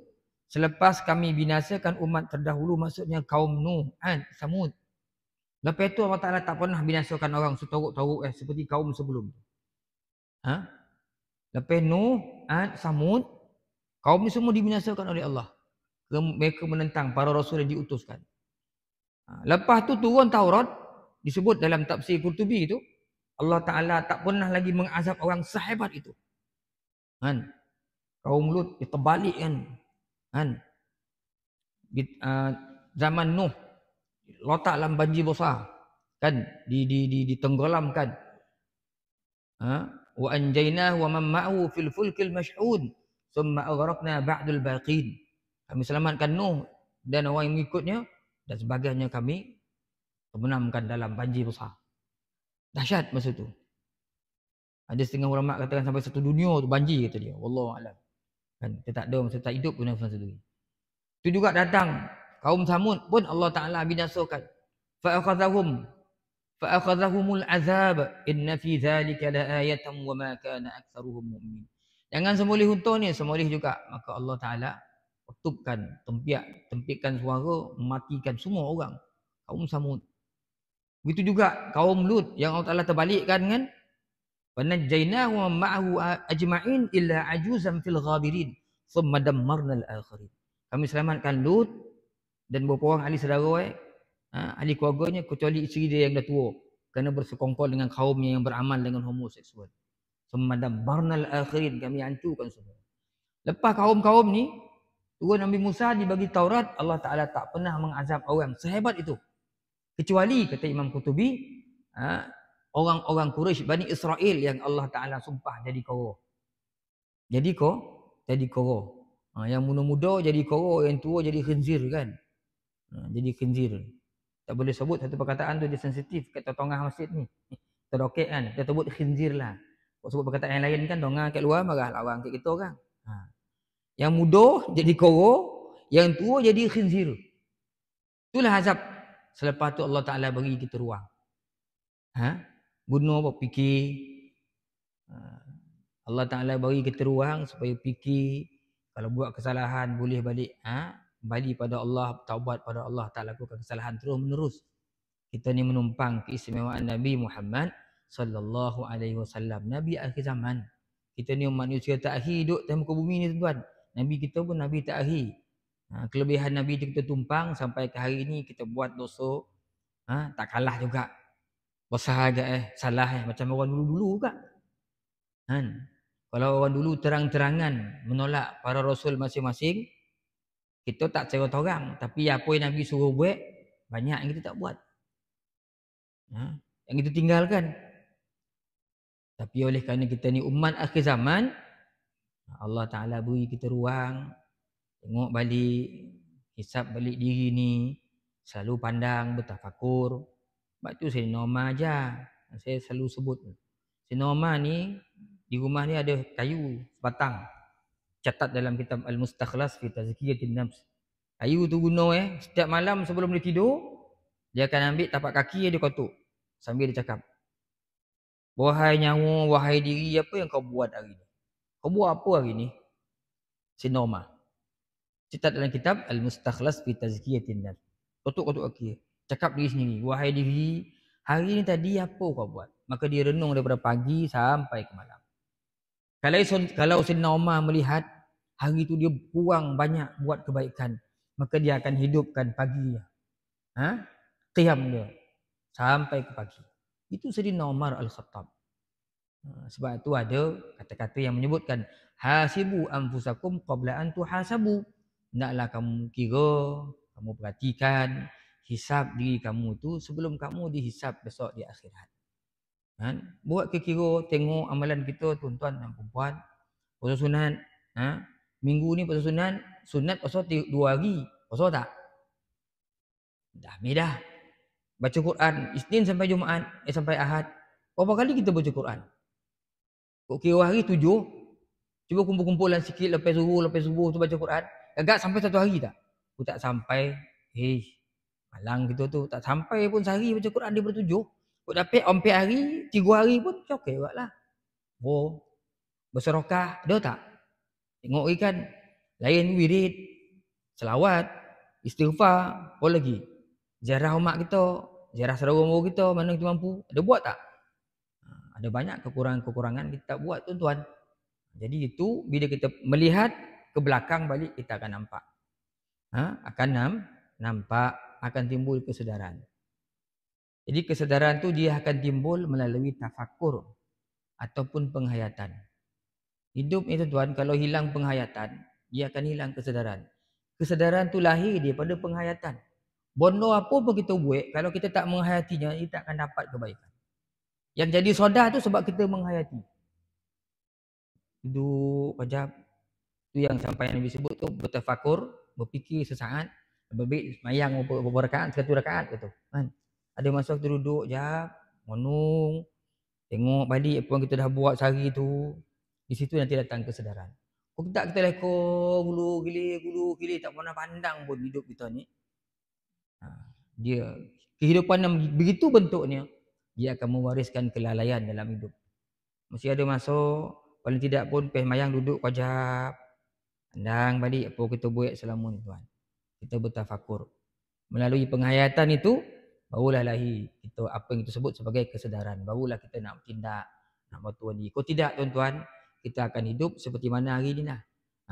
selepas kami binasakan umat terdahulu maksudnya kaum Nuh, Ad, Samud. Lepas itu Allah Taala tak pernah binasakan orang seteruk-teruk eh seperti kaum sebelum. Ha? Lepas Nuh, Ad, Samud, Kaum ini semua diminasakan oleh Allah. Mereka menentang para rasul yang diutuskan. Ha, lepas tu turun Taurat disebut dalam tafsir Qurtubi itu Allah Ta'ala tak pernah lagi mengazab orang sahabat itu. Kan? Kaum Lut terbalik kan? Kan? Ha, zaman Nuh letak dalam banjir besar kan di di di ditenggelamkan ha wa anjaynahu wa man ma'ahu fil fulkil mash'un summa aghraqna ba'dul baqin kami selamatkan nuh dan orang yang mengikutnya dan sebagainya kami terbenamkan dalam banjir besar dahsyat masa tu ada setengah ulama katakan sampai satu dunia tu banjir kata dia wallahu alam kan kita tak ada masa tak hidup pun masa tu tu juga datang kaum samud pun Allah taala binasakan fa akhadhahum fa akhadhahumul azab inna fi zalika la ayatan wama kana aktsaruhum mu'min Jangan semulih untung ni, semulih juga. Maka Allah Ta'ala kutubkan tempiak, tempikan suara, matikan semua orang. Kaum Samud. Begitu juga kaum Lut yang Allah Ta'ala terbalikkan kan. وَنَجَّيْنَاهُ وَمَّعْهُ أَجْمَعِينَ إِلَّا عَجُوزًا فِي الْغَابِرِينَ ثُمَّ دَمَّرْنَا الْآخَرِينَ Kami selamatkan Lut dan beberapa orang ahli saudara eh. Ha, ahli keluarganya kecuali isteri dia yang dah tua. Kerana bersekongkol dengan kaumnya yang beramal dengan homoseksual. Semadam barnal akhirin kami hancurkan semua. Lepas kaum-kaum ni, turun Nabi Musa dibagi Taurat, Allah Ta'ala tak pernah mengazab orang. Sehebat itu. Kecuali, kata Imam Qutubi, ha, orang-orang Quraisy Bani Israel yang Allah Ta'ala sumpah jadi kau Jadi kau jadi kau ha, yang muda-muda jadi kau yang tua jadi khinzir kan. Ha, jadi khinzir. Tak boleh sebut satu perkataan tu dia sensitif kat tengah masjid ni. Terokek kan. Dia sebut khinzir lah. Kalau sebut perkataan yang lain kan dongah kat luar marah lawang kat kita kan. Ha. Yang muda jadi koro, yang tua jadi khinzir. Itulah azab selepas tu Allah Taala bagi kita ruang. Ha? Bunuh apa fikir? Ha. Allah Taala bagi kita ruang supaya fikir kalau buat kesalahan boleh balik ha? kembali pada Allah, taubat pada Allah, tak lakukan kesalahan terus menerus. Kita ni menumpang keistimewaan Nabi Muhammad sallallahu alaihi wasallam nabi akhir zaman kita ni manusia terakhir hidup di muka bumi ni tuan nabi kita pun nabi terakhir ha, kelebihan nabi tu kita tumpang sampai ke hari ni kita buat dosa ha, tak kalah juga besar agak eh salah eh macam orang dulu-dulu juga kan kalau orang dulu terang-terangan menolak para rasul masing-masing kita tak cerita orang tapi apa yang nabi suruh buat banyak yang kita tak buat ha? yang kita tinggalkan tapi oleh kerana kita ni umat akhir zaman, Allah Ta'ala beri kita ruang, tengok balik, hisap balik diri ni, selalu pandang, bertafakur. Sebab tu saya normal aja. Saya selalu sebut. Saya normal ni, di rumah ni ada kayu batang, Catat dalam kitab Al-Mustakhlas, kita zikir Kayu tu guna eh. Setiap malam sebelum dia tidur, dia akan ambil tapak kaki dia kotuk. Sambil dia cakap, Wahai nyawa, wahai diri, apa yang kau buat hari ini? Kau buat apa hari ini? Sinoma. Cita dalam kitab Al-Mustakhlas fi Tazkiyatin Nar. Kotuk-kotuk kaki. Cakap diri sendiri. Wahai diri, hari ini tadi apa kau buat? Maka dia renung daripada pagi sampai ke malam. Kalau kalau Sinoma melihat hari itu dia puang banyak buat kebaikan, maka dia akan hidupkan pagi. Ha? Qiyam dia. Sampai ke pagi. Itu Sayyidina Umar Al-Khattab. Ha, sebab itu ada kata-kata yang menyebutkan hasibu anfusakum qabla an tuhasabu. Naklah kamu kira, kamu perhatikan hisap diri kamu tu sebelum kamu dihisap besok di akhirat. Ha? Buat kekira, tengok amalan kita tuan-tuan dan perempuan. Puasa sunat. Ha? Minggu ni puasa sunat, sunat puasa dua hari. Puasa tak? Dah, dah baca Quran Isnin sampai Jumaat eh, sampai Ahad berapa kali kita baca Quran okey hari tujuh cuba kumpul-kumpulan sikit lepas subuh lepas subuh tu baca Quran agak sampai satu hari tak aku tak sampai hei malang gitu tu tak sampai pun sehari baca Quran dia bertujuh kau dapat ompek hari tiga hari pun okey buatlah oh berserokah ada tak tengok ikan lain wirid selawat istighfar apa lagi Ziarah umat kita, Ziarah saudara mara kita mana kita mampu. Ada buat tak? Ha, ada banyak kekurangan-kekurangan kita tak buat tuan-tuan. Jadi itu bila kita melihat ke belakang balik kita akan nampak. Ha? Akan nam, nampak akan timbul kesedaran. Jadi kesedaran tu dia akan timbul melalui tafakur ataupun penghayatan. Hidup itu tuan kalau hilang penghayatan dia akan hilang kesedaran. Kesedaran tu lahir daripada penghayatan. Bono apa pun kita buat, kalau kita tak menghayatinya, kita tak akan dapat kebaikan. Yang jadi sodah tu sebab kita menghayati. Duduk, pajak. Tu yang sampai yang Nabi sebut tu, bertafakur, berfikir sesaat, berbik, mayang beberapa rakaat, satu rakaat gitu. Kan? Ada masa kita duduk, jap, menung, tengok balik apa yang kita dah buat sehari tu. Di situ nanti datang kesedaran. Kalau tak kita lekor, gulu, gili, gulu, gili, tak pernah pandang pun hidup kita ni. Ha. dia kehidupan yang begitu bentuknya dia akan mewariskan kelalaian dalam hidup mesti ada masuk paling tidak pun peh mayang duduk kajap andang balik apa kita buat selama tuan kita bertafakur melalui penghayatan itu barulah lahi kita apa yang kita sebut sebagai kesedaran barulah kita nak tindak nak buat tuan ni kalau tidak tuan-tuan kita akan hidup seperti mana hari ni lah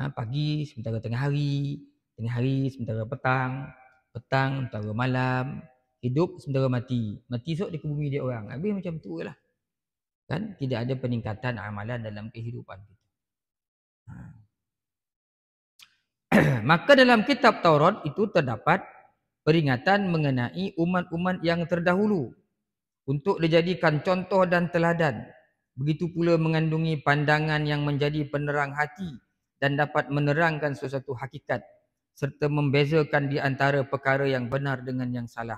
ha, pagi sementara tengah hari tengah hari sementara petang petang, antara malam, hidup sementara mati. Mati esok di kebumi dia orang. Habis macam tu lah. Kan? Tidak ada peningkatan amalan dalam kehidupan kita. Ha. Maka dalam kitab Taurat itu terdapat peringatan mengenai umat-umat yang terdahulu untuk dijadikan contoh dan teladan. Begitu pula mengandungi pandangan yang menjadi penerang hati dan dapat menerangkan sesuatu hakikat serta membezakan di antara perkara yang benar dengan yang salah.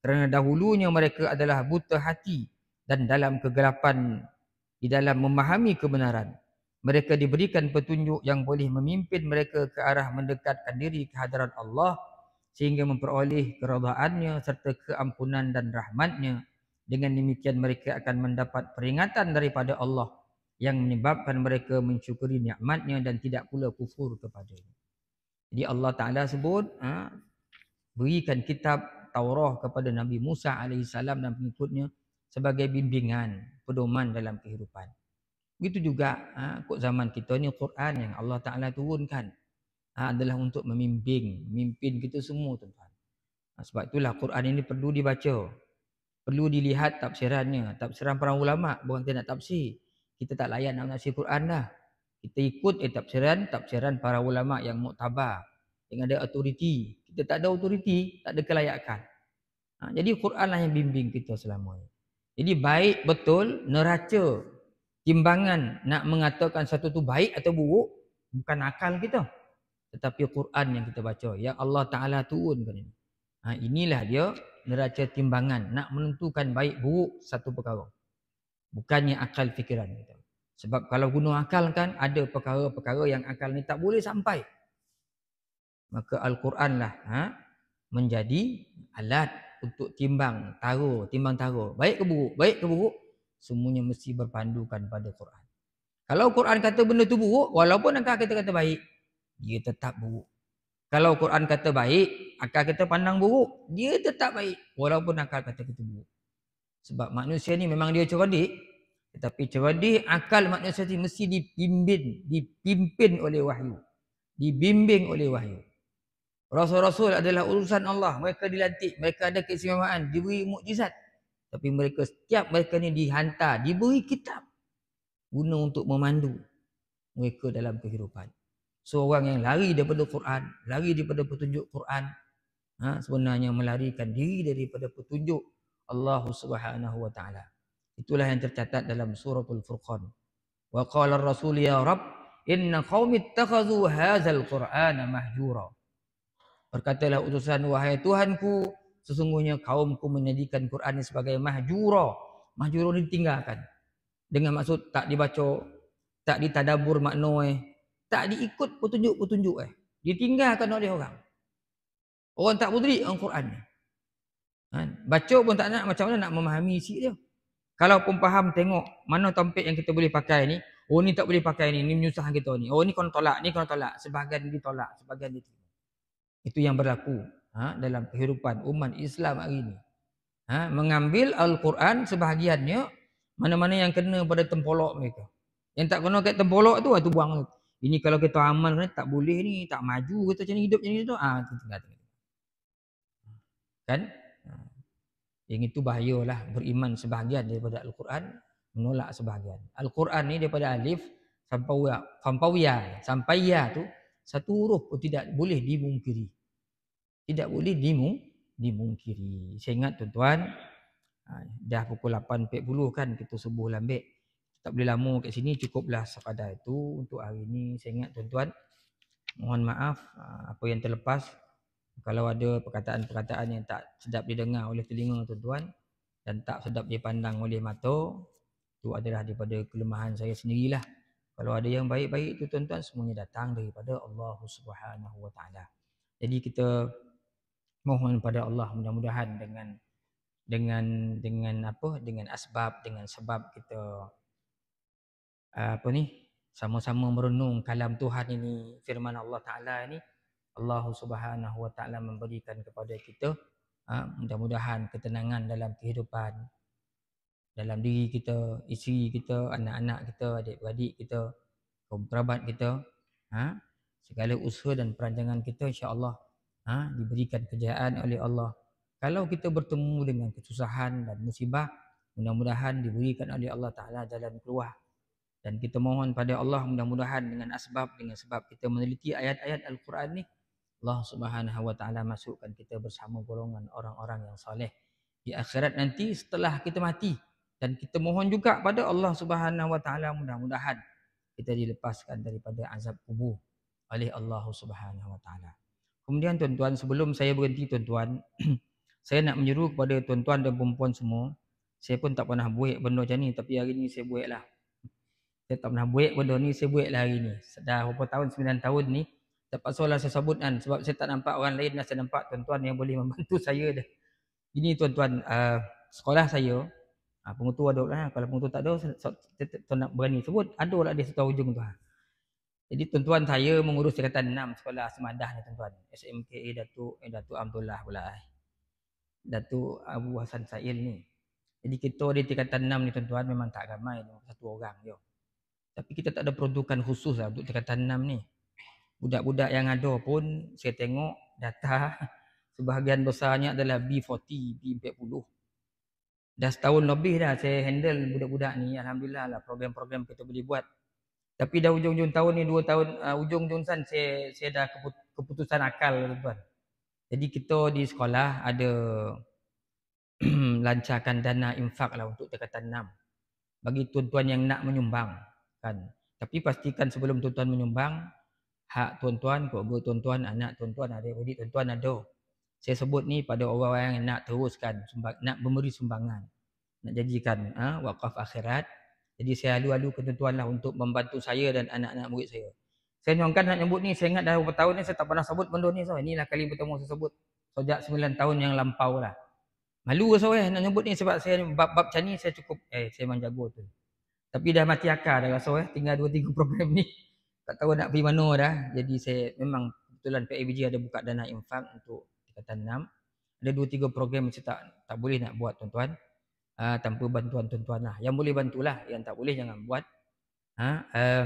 Kerana dahulunya mereka adalah buta hati dan dalam kegelapan di dalam memahami kebenaran. Mereka diberikan petunjuk yang boleh memimpin mereka ke arah mendekatkan diri ke hadirat Allah sehingga memperoleh keredaannya serta keampunan dan rahmatnya. Dengan demikian mereka akan mendapat peringatan daripada Allah yang menyebabkan mereka mensyukuri nikmatnya dan tidak pula kufur kepadanya. Jadi Allah Ta'ala sebut, ha, berikan kitab Taurah kepada Nabi Musa AS dan pengikutnya sebagai bimbingan, pedoman dalam kehidupan. Begitu juga ha, kot zaman kita ni Quran yang Allah Ta'ala turunkan ha, adalah untuk memimbing, memimpin kita semua tuan-tuan. Ha, sebab itulah Quran ini perlu dibaca. Perlu dilihat tafsirannya. Tafsiran para ulama' bukan kita nak tafsir. Kita tak layan nak menafsir Quran dah. Kita ikut eh, tafsiran, tafsiran para ulama yang muktabar. Yang ada autoriti. Kita tak ada autoriti, tak ada kelayakan. Ha, jadi Quran lah yang bimbing kita selamanya. Jadi baik betul neraca timbangan nak mengatakan satu tu baik atau buruk bukan akal kita. Tetapi Quran yang kita baca. Ya Allah Ta'ala turunkan ini. Ha, inilah dia neraca timbangan nak menentukan baik buruk satu perkara. Bukannya akal fikiran kita. Sebab kalau guna akal kan ada perkara-perkara yang akal ni tak boleh sampai. Maka Al-Quran lah ha? menjadi alat untuk timbang, taruh, timbang taruh. Baik ke buruk, baik ke buruk, semuanya mesti berpandukan pada Quran. Kalau Quran kata benda tu buruk, walaupun akal kita kata baik, dia tetap buruk. Kalau Quran kata baik, akal kita pandang buruk, dia tetap baik. Walaupun akal kata kita buruk. Sebab manusia ni memang dia cerdik, tetapi cerdik akal manusia ini mesti dipimpin, dipimpin oleh wahyu. Dibimbing oleh wahyu. Rasul-rasul adalah urusan Allah. Mereka dilantik, mereka ada keistimewaan, diberi mukjizat. Tapi mereka setiap mereka ini dihantar, diberi kitab. Guna untuk memandu mereka dalam kehidupan. Seorang yang lari daripada Quran, lari daripada petunjuk Quran, ha, sebenarnya melarikan diri daripada petunjuk Allah Subhanahu Wa Taala. Itulah yang tercatat dalam al Furqan. Wa qala ar-rasul ya rab inna qaumi ittakhadhu hadzal qur'ana mahjura. Berkatalah utusan wahai Tuhanku, sesungguhnya kaumku menjadikan Quran ini sebagai mahjura. Mahjura ditinggalkan. Dengan maksud tak dibaca, tak ditadabur makna eh, tak diikut petunjuk-petunjuk eh. Ditinggalkan oleh orang. Orang tak berdiri al Quran ni. Ha, baca pun tak nak macam mana nak memahami isi dia. Kalau pun faham tengok mana tompet yang kita boleh pakai ni, oh ni tak boleh pakai ni, ni menyusahkan kita ni. Oh ni kena tolak, ni kena tolak. Sebahagian ditolak, sebahagian diterima. Itu yang berlaku ha, dalam kehidupan umat Islam hari ini. Ha, mengambil Al-Quran sebahagiannya, mana-mana yang kena pada tempolok mereka. Yang tak kena kat tempolok tu, itu ah, buang. Ini kalau kita amal, tak boleh ni, tak maju kita macam hidup macam ni tu. Ah, ha, tu tinggal, tinggal. Kan? Yang itu bahayalah beriman sebahagian daripada Al-Quran, menolak sebahagian. Al-Quran ni daripada alif sampai ya, sampai ya, sampai ya tu satu huruf pun tidak boleh dimungkiri. Tidak boleh dimung dimungkiri. Saya ingat tuan-tuan ha, dah pukul 8.40 kan kita subuh lambat. Tak boleh lama kat sini cukuplah sekadar itu untuk hari ini. Saya ingat tuan-tuan mohon maaf ha, apa yang terlepas kalau ada perkataan-perkataan yang tak sedap didengar oleh telinga tuan-tuan dan tak sedap dipandang oleh mata itu adalah daripada kelemahan saya sendirilah kalau ada yang baik-baik itu tuan-tuan semuanya datang daripada Allah Subhanahu wa jadi kita mohon kepada Allah mudah-mudahan dengan dengan dengan apa dengan asbab dengan sebab kita ah, apa ni sama-sama merenung kalam Tuhan ini firman Allah taala ini Allah Subhanahu Wa Taala memberikan kepada kita ha, mudah-mudahan ketenangan dalam kehidupan dalam diri kita, isteri kita, anak-anak kita, adik-beradik kita, kaum kerabat kita, ha, segala usaha dan perancangan kita insya-Allah ha, diberikan kejayaan oleh Allah. Kalau kita bertemu dengan kesusahan dan musibah, mudah-mudahan diberikan oleh Allah Taala jalan keluar. Dan kita mohon pada Allah mudah-mudahan dengan asbab dengan sebab kita meneliti ayat-ayat Al-Quran ni Allah Subhanahu wa taala masukkan kita bersama golongan orang-orang yang soleh di akhirat nanti setelah kita mati dan kita mohon juga pada Allah Subhanahu wa taala mudah-mudahan kita dilepaskan daripada azab kubur oleh Allah Subhanahu wa taala. Kemudian tuan-tuan sebelum saya berhenti tuan-tuan saya nak menyeru kepada tuan-tuan dan puan semua saya pun tak pernah buat benda macam ni tapi hari ni saya buatlah. Saya tak pernah buat benda ni saya buatlah hari ni. Dah berapa tahun 9 tahun ni terpaksalah saya sebutkan sebab saya tak nampak orang lain saya nampak tuan-tuan yang boleh membantu saya dah. Ini tuan-tuan uh, sekolah saya, uh, pengutu ada lah. Kalau pengutu tak ada, saya nak berani sebut. Ada lah dia satu ujung tu. Ah. Jadi tuan-tuan saya mengurus Jakarta enam sekolah semadah ni tuan-tuan. SMKA Datuk, eh, Datuk Abdullah pula. Eh. Datuk Abu Hasan Sa'il ni. Jadi kita di tingkatan enam ni tuan-tuan memang tak ramai. Satu orang je. Tapi kita tak ada peruntukan khusus lah untuk tingkatan enam ni budak-budak yang ada pun saya tengok data sebahagian besarnya adalah B40, B40. Dah setahun lebih dah saya handle budak-budak ni. Alhamdulillah lah program-program kita boleh buat. Tapi dah ujung-ujung tahun ni, dua tahun, uh, ah, ujung-ujung tahun saya, saya dah keputusan akal. Lah, Tuan. Jadi kita di sekolah ada lancarkan dana infak lah untuk dekatan enam Bagi tuan-tuan yang nak menyumbang. Kan. Tapi pastikan sebelum tuan-tuan menyumbang, hak tuan-tuan, keluarga tuan-tuan, anak tuan-tuan, ada, adik tuan-tuan ada. Saya sebut ni pada orang-orang yang nak teruskan, nak memberi sumbangan. Nak jadikan ha, wakaf akhirat. Jadi saya alu-alu ke tuan-tuan lah untuk membantu saya dan anak-anak murid saya. Saya nyongkan nak nyebut ni, saya ingat dah beberapa tahun ni saya tak pernah sebut benda ni. So. Inilah kali pertama saya sebut. Sejak 9 tahun yang lampau lah. Malu ke so, eh, nak nyebut ni sebab saya bab-bab macam ni saya cukup, eh saya memang jago tu. Tapi dah mati akar dah rasa eh, tinggal 2-3 program ni tak tahu nak pergi mana dah. Jadi saya memang kebetulan PABG ada buka dana infak untuk tingkatan 6. Ada dua tiga program yang tak, tak boleh nak buat tuan-tuan. Uh, tanpa bantuan tuan-tuan lah. Yang boleh bantulah. Yang tak boleh jangan buat. Ha? Uh,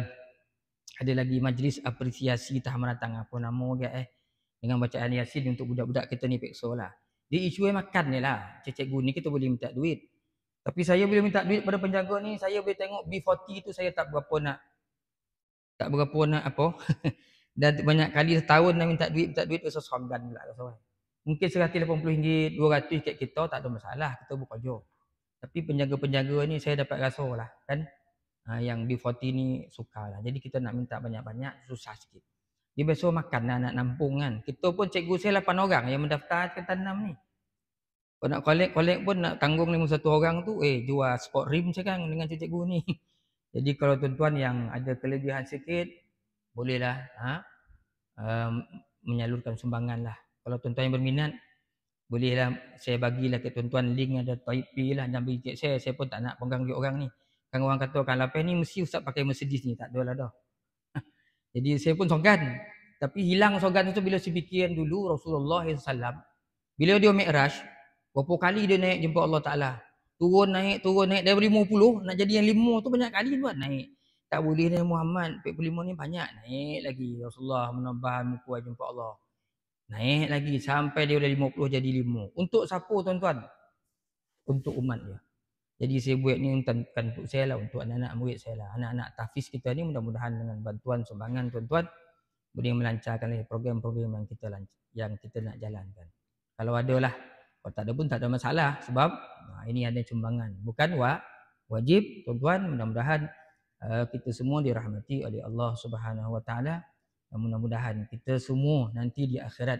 ada lagi majlis apresiasi tahan meratang apa nama ke eh. Dengan bacaan yasin untuk budak-budak kita ni pek solah. Dia isu yang makan ni lah. Cikgu guni kita boleh minta duit. Tapi saya boleh minta duit pada penjaga ni. Saya boleh tengok B40 tu saya tak berapa nak tak berapa nak apa. Dan banyak kali setahun nak minta duit, minta duit, usah sorgan pula. Kata Mungkin RM180, RM200 kat kita tak ada masalah. Kita buka je. Tapi penjaga-penjaga ni saya dapat rasa lah kan. Ha, yang B40 ni suka lah. Jadi kita nak minta banyak-banyak susah sikit. Dia biasa makan lah, nak nampung kan. Kita pun cikgu saya 8 orang yang mendaftar ke tanam ni. Kalau nak kolek collect pun nak tanggung lima satu orang tu. Eh jual sport rim cakap dengan cikgu ni. Jadi kalau tuan-tuan yang ada kelebihan sikit, bolehlah ha, um, menyalurkan sumbangan lah. Kalau tuan-tuan yang berminat, bolehlah saya bagilah ke tuan-tuan link ada Taipi lah, jangan beri saya. Saya pun tak nak pegang duit orang ni. Kan orang kata, kan lapis ni mesti usap pakai Mercedes ni, tak ada lah dah. Jadi saya pun sogan. Tapi hilang sogan tu bila saya fikir dulu Rasulullah SAW, bila dia mi'raj, berapa kali dia naik jumpa Allah Ta'ala. Turun naik, turun naik. Dari lima puluh nak jadi yang lima tu banyak kali tuan naik. Tak boleh ni Muhammad. 45 ni banyak. Naik lagi. Rasulullah menambah muka wajib jumpa Allah. Naik lagi. Sampai dia dah puluh jadi lima. Untuk siapa tuan-tuan? Untuk umat dia. Jadi saya buat ni bukan untuk saya lah. Untuk anak-anak murid saya lah. Anak-anak tahfiz kita ni mudah-mudahan dengan bantuan sumbangan tuan-tuan. Boleh melancarkan program-program yang kita lancar, yang kita nak jalankan. Kalau ada lah. Kalau tak ada pun tak ada masalah sebab ha, ini ada sumbangan. Bukan wa, wajib tuan-tuan mudah-mudahan eh, kita semua dirahmati oleh Allah Subhanahu Wa Taala. Mudah-mudahan kita semua nanti di akhirat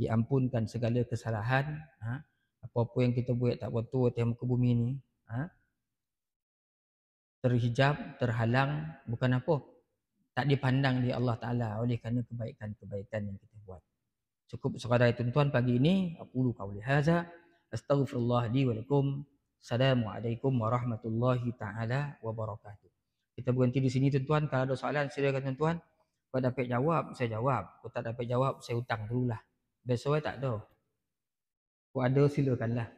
diampunkan segala kesalahan ha, apa-apa yang kita buat tak betul atas muka bumi ni ha. terhijab, terhalang bukan apa tak dipandang di Allah Taala oleh kerana kebaikan-kebaikan yang kita Cukup sekadar itu tuan pagi ini. Aku kauli haza. Astaghfirullah li wa lakum. Assalamualaikum warahmatullahi taala wabarakatuh. Kita berhenti di sini tuan-tuan. Kalau ada soalan silakan tuan-tuan. Kalau dapat jawab, saya jawab. Kalau tak dapat jawab, saya hutang dulu lah. Besok tak ada. Kalau ada, silakanlah.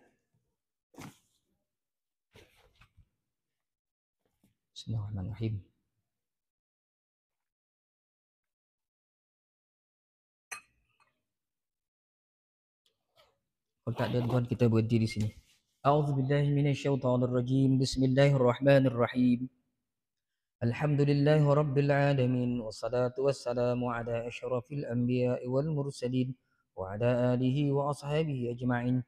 Bismillahirrahmanirrahim. قلت tak ada كتاب kita berhenti أعوذ بالله من الشيطان الرجيم بسم الله الرحمن الرحيم الحمد لله رب العالمين والصلاة والسلام على أشرف الأنبياء والمرسلين وعلى آله وأصحابه أجمعين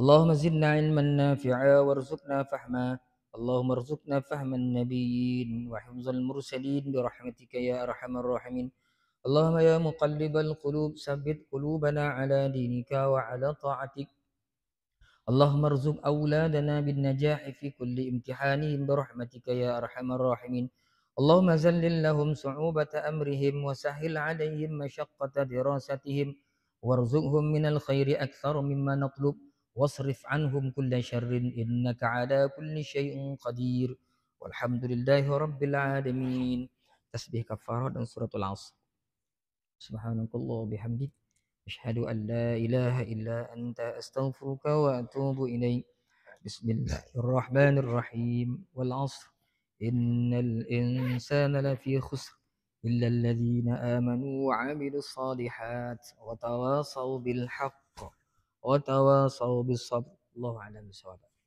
اللهم زدنا علما نافعا وارزقنا فهما اللهم ارزقنا فهم النبيين وحفظ المرسلين برحمتك يا أرحم الراحمين اللهم يا مقلب القلوب ثبت قلوبنا على دينك وعلى طاعتك اللهم ارزق أولادنا بالنجاح في كل امتحانهم برحمتك يا أرحم الراحمين اللهم ذلل لهم صعوبة أمرهم وسهل عليهم مشقة دراستهم وارزقهم من الخير أكثر مما نطلب واصرف عنهم كل شر إنك على كل شيء قدير والحمد لله رب العالمين تسبيح كفارة سورة العصر سبحانك الله وبحمدك أشهد أن لا إله إلا أنت أستغفرك وأتوب إليك بسم الله الرحمن الرحيم والعصر إن الإنسان لفي خسر إلا الذين آمنوا وعملوا الصالحات وتواصوا بالحق وتواصوا بالصبر الله أعلم بصواب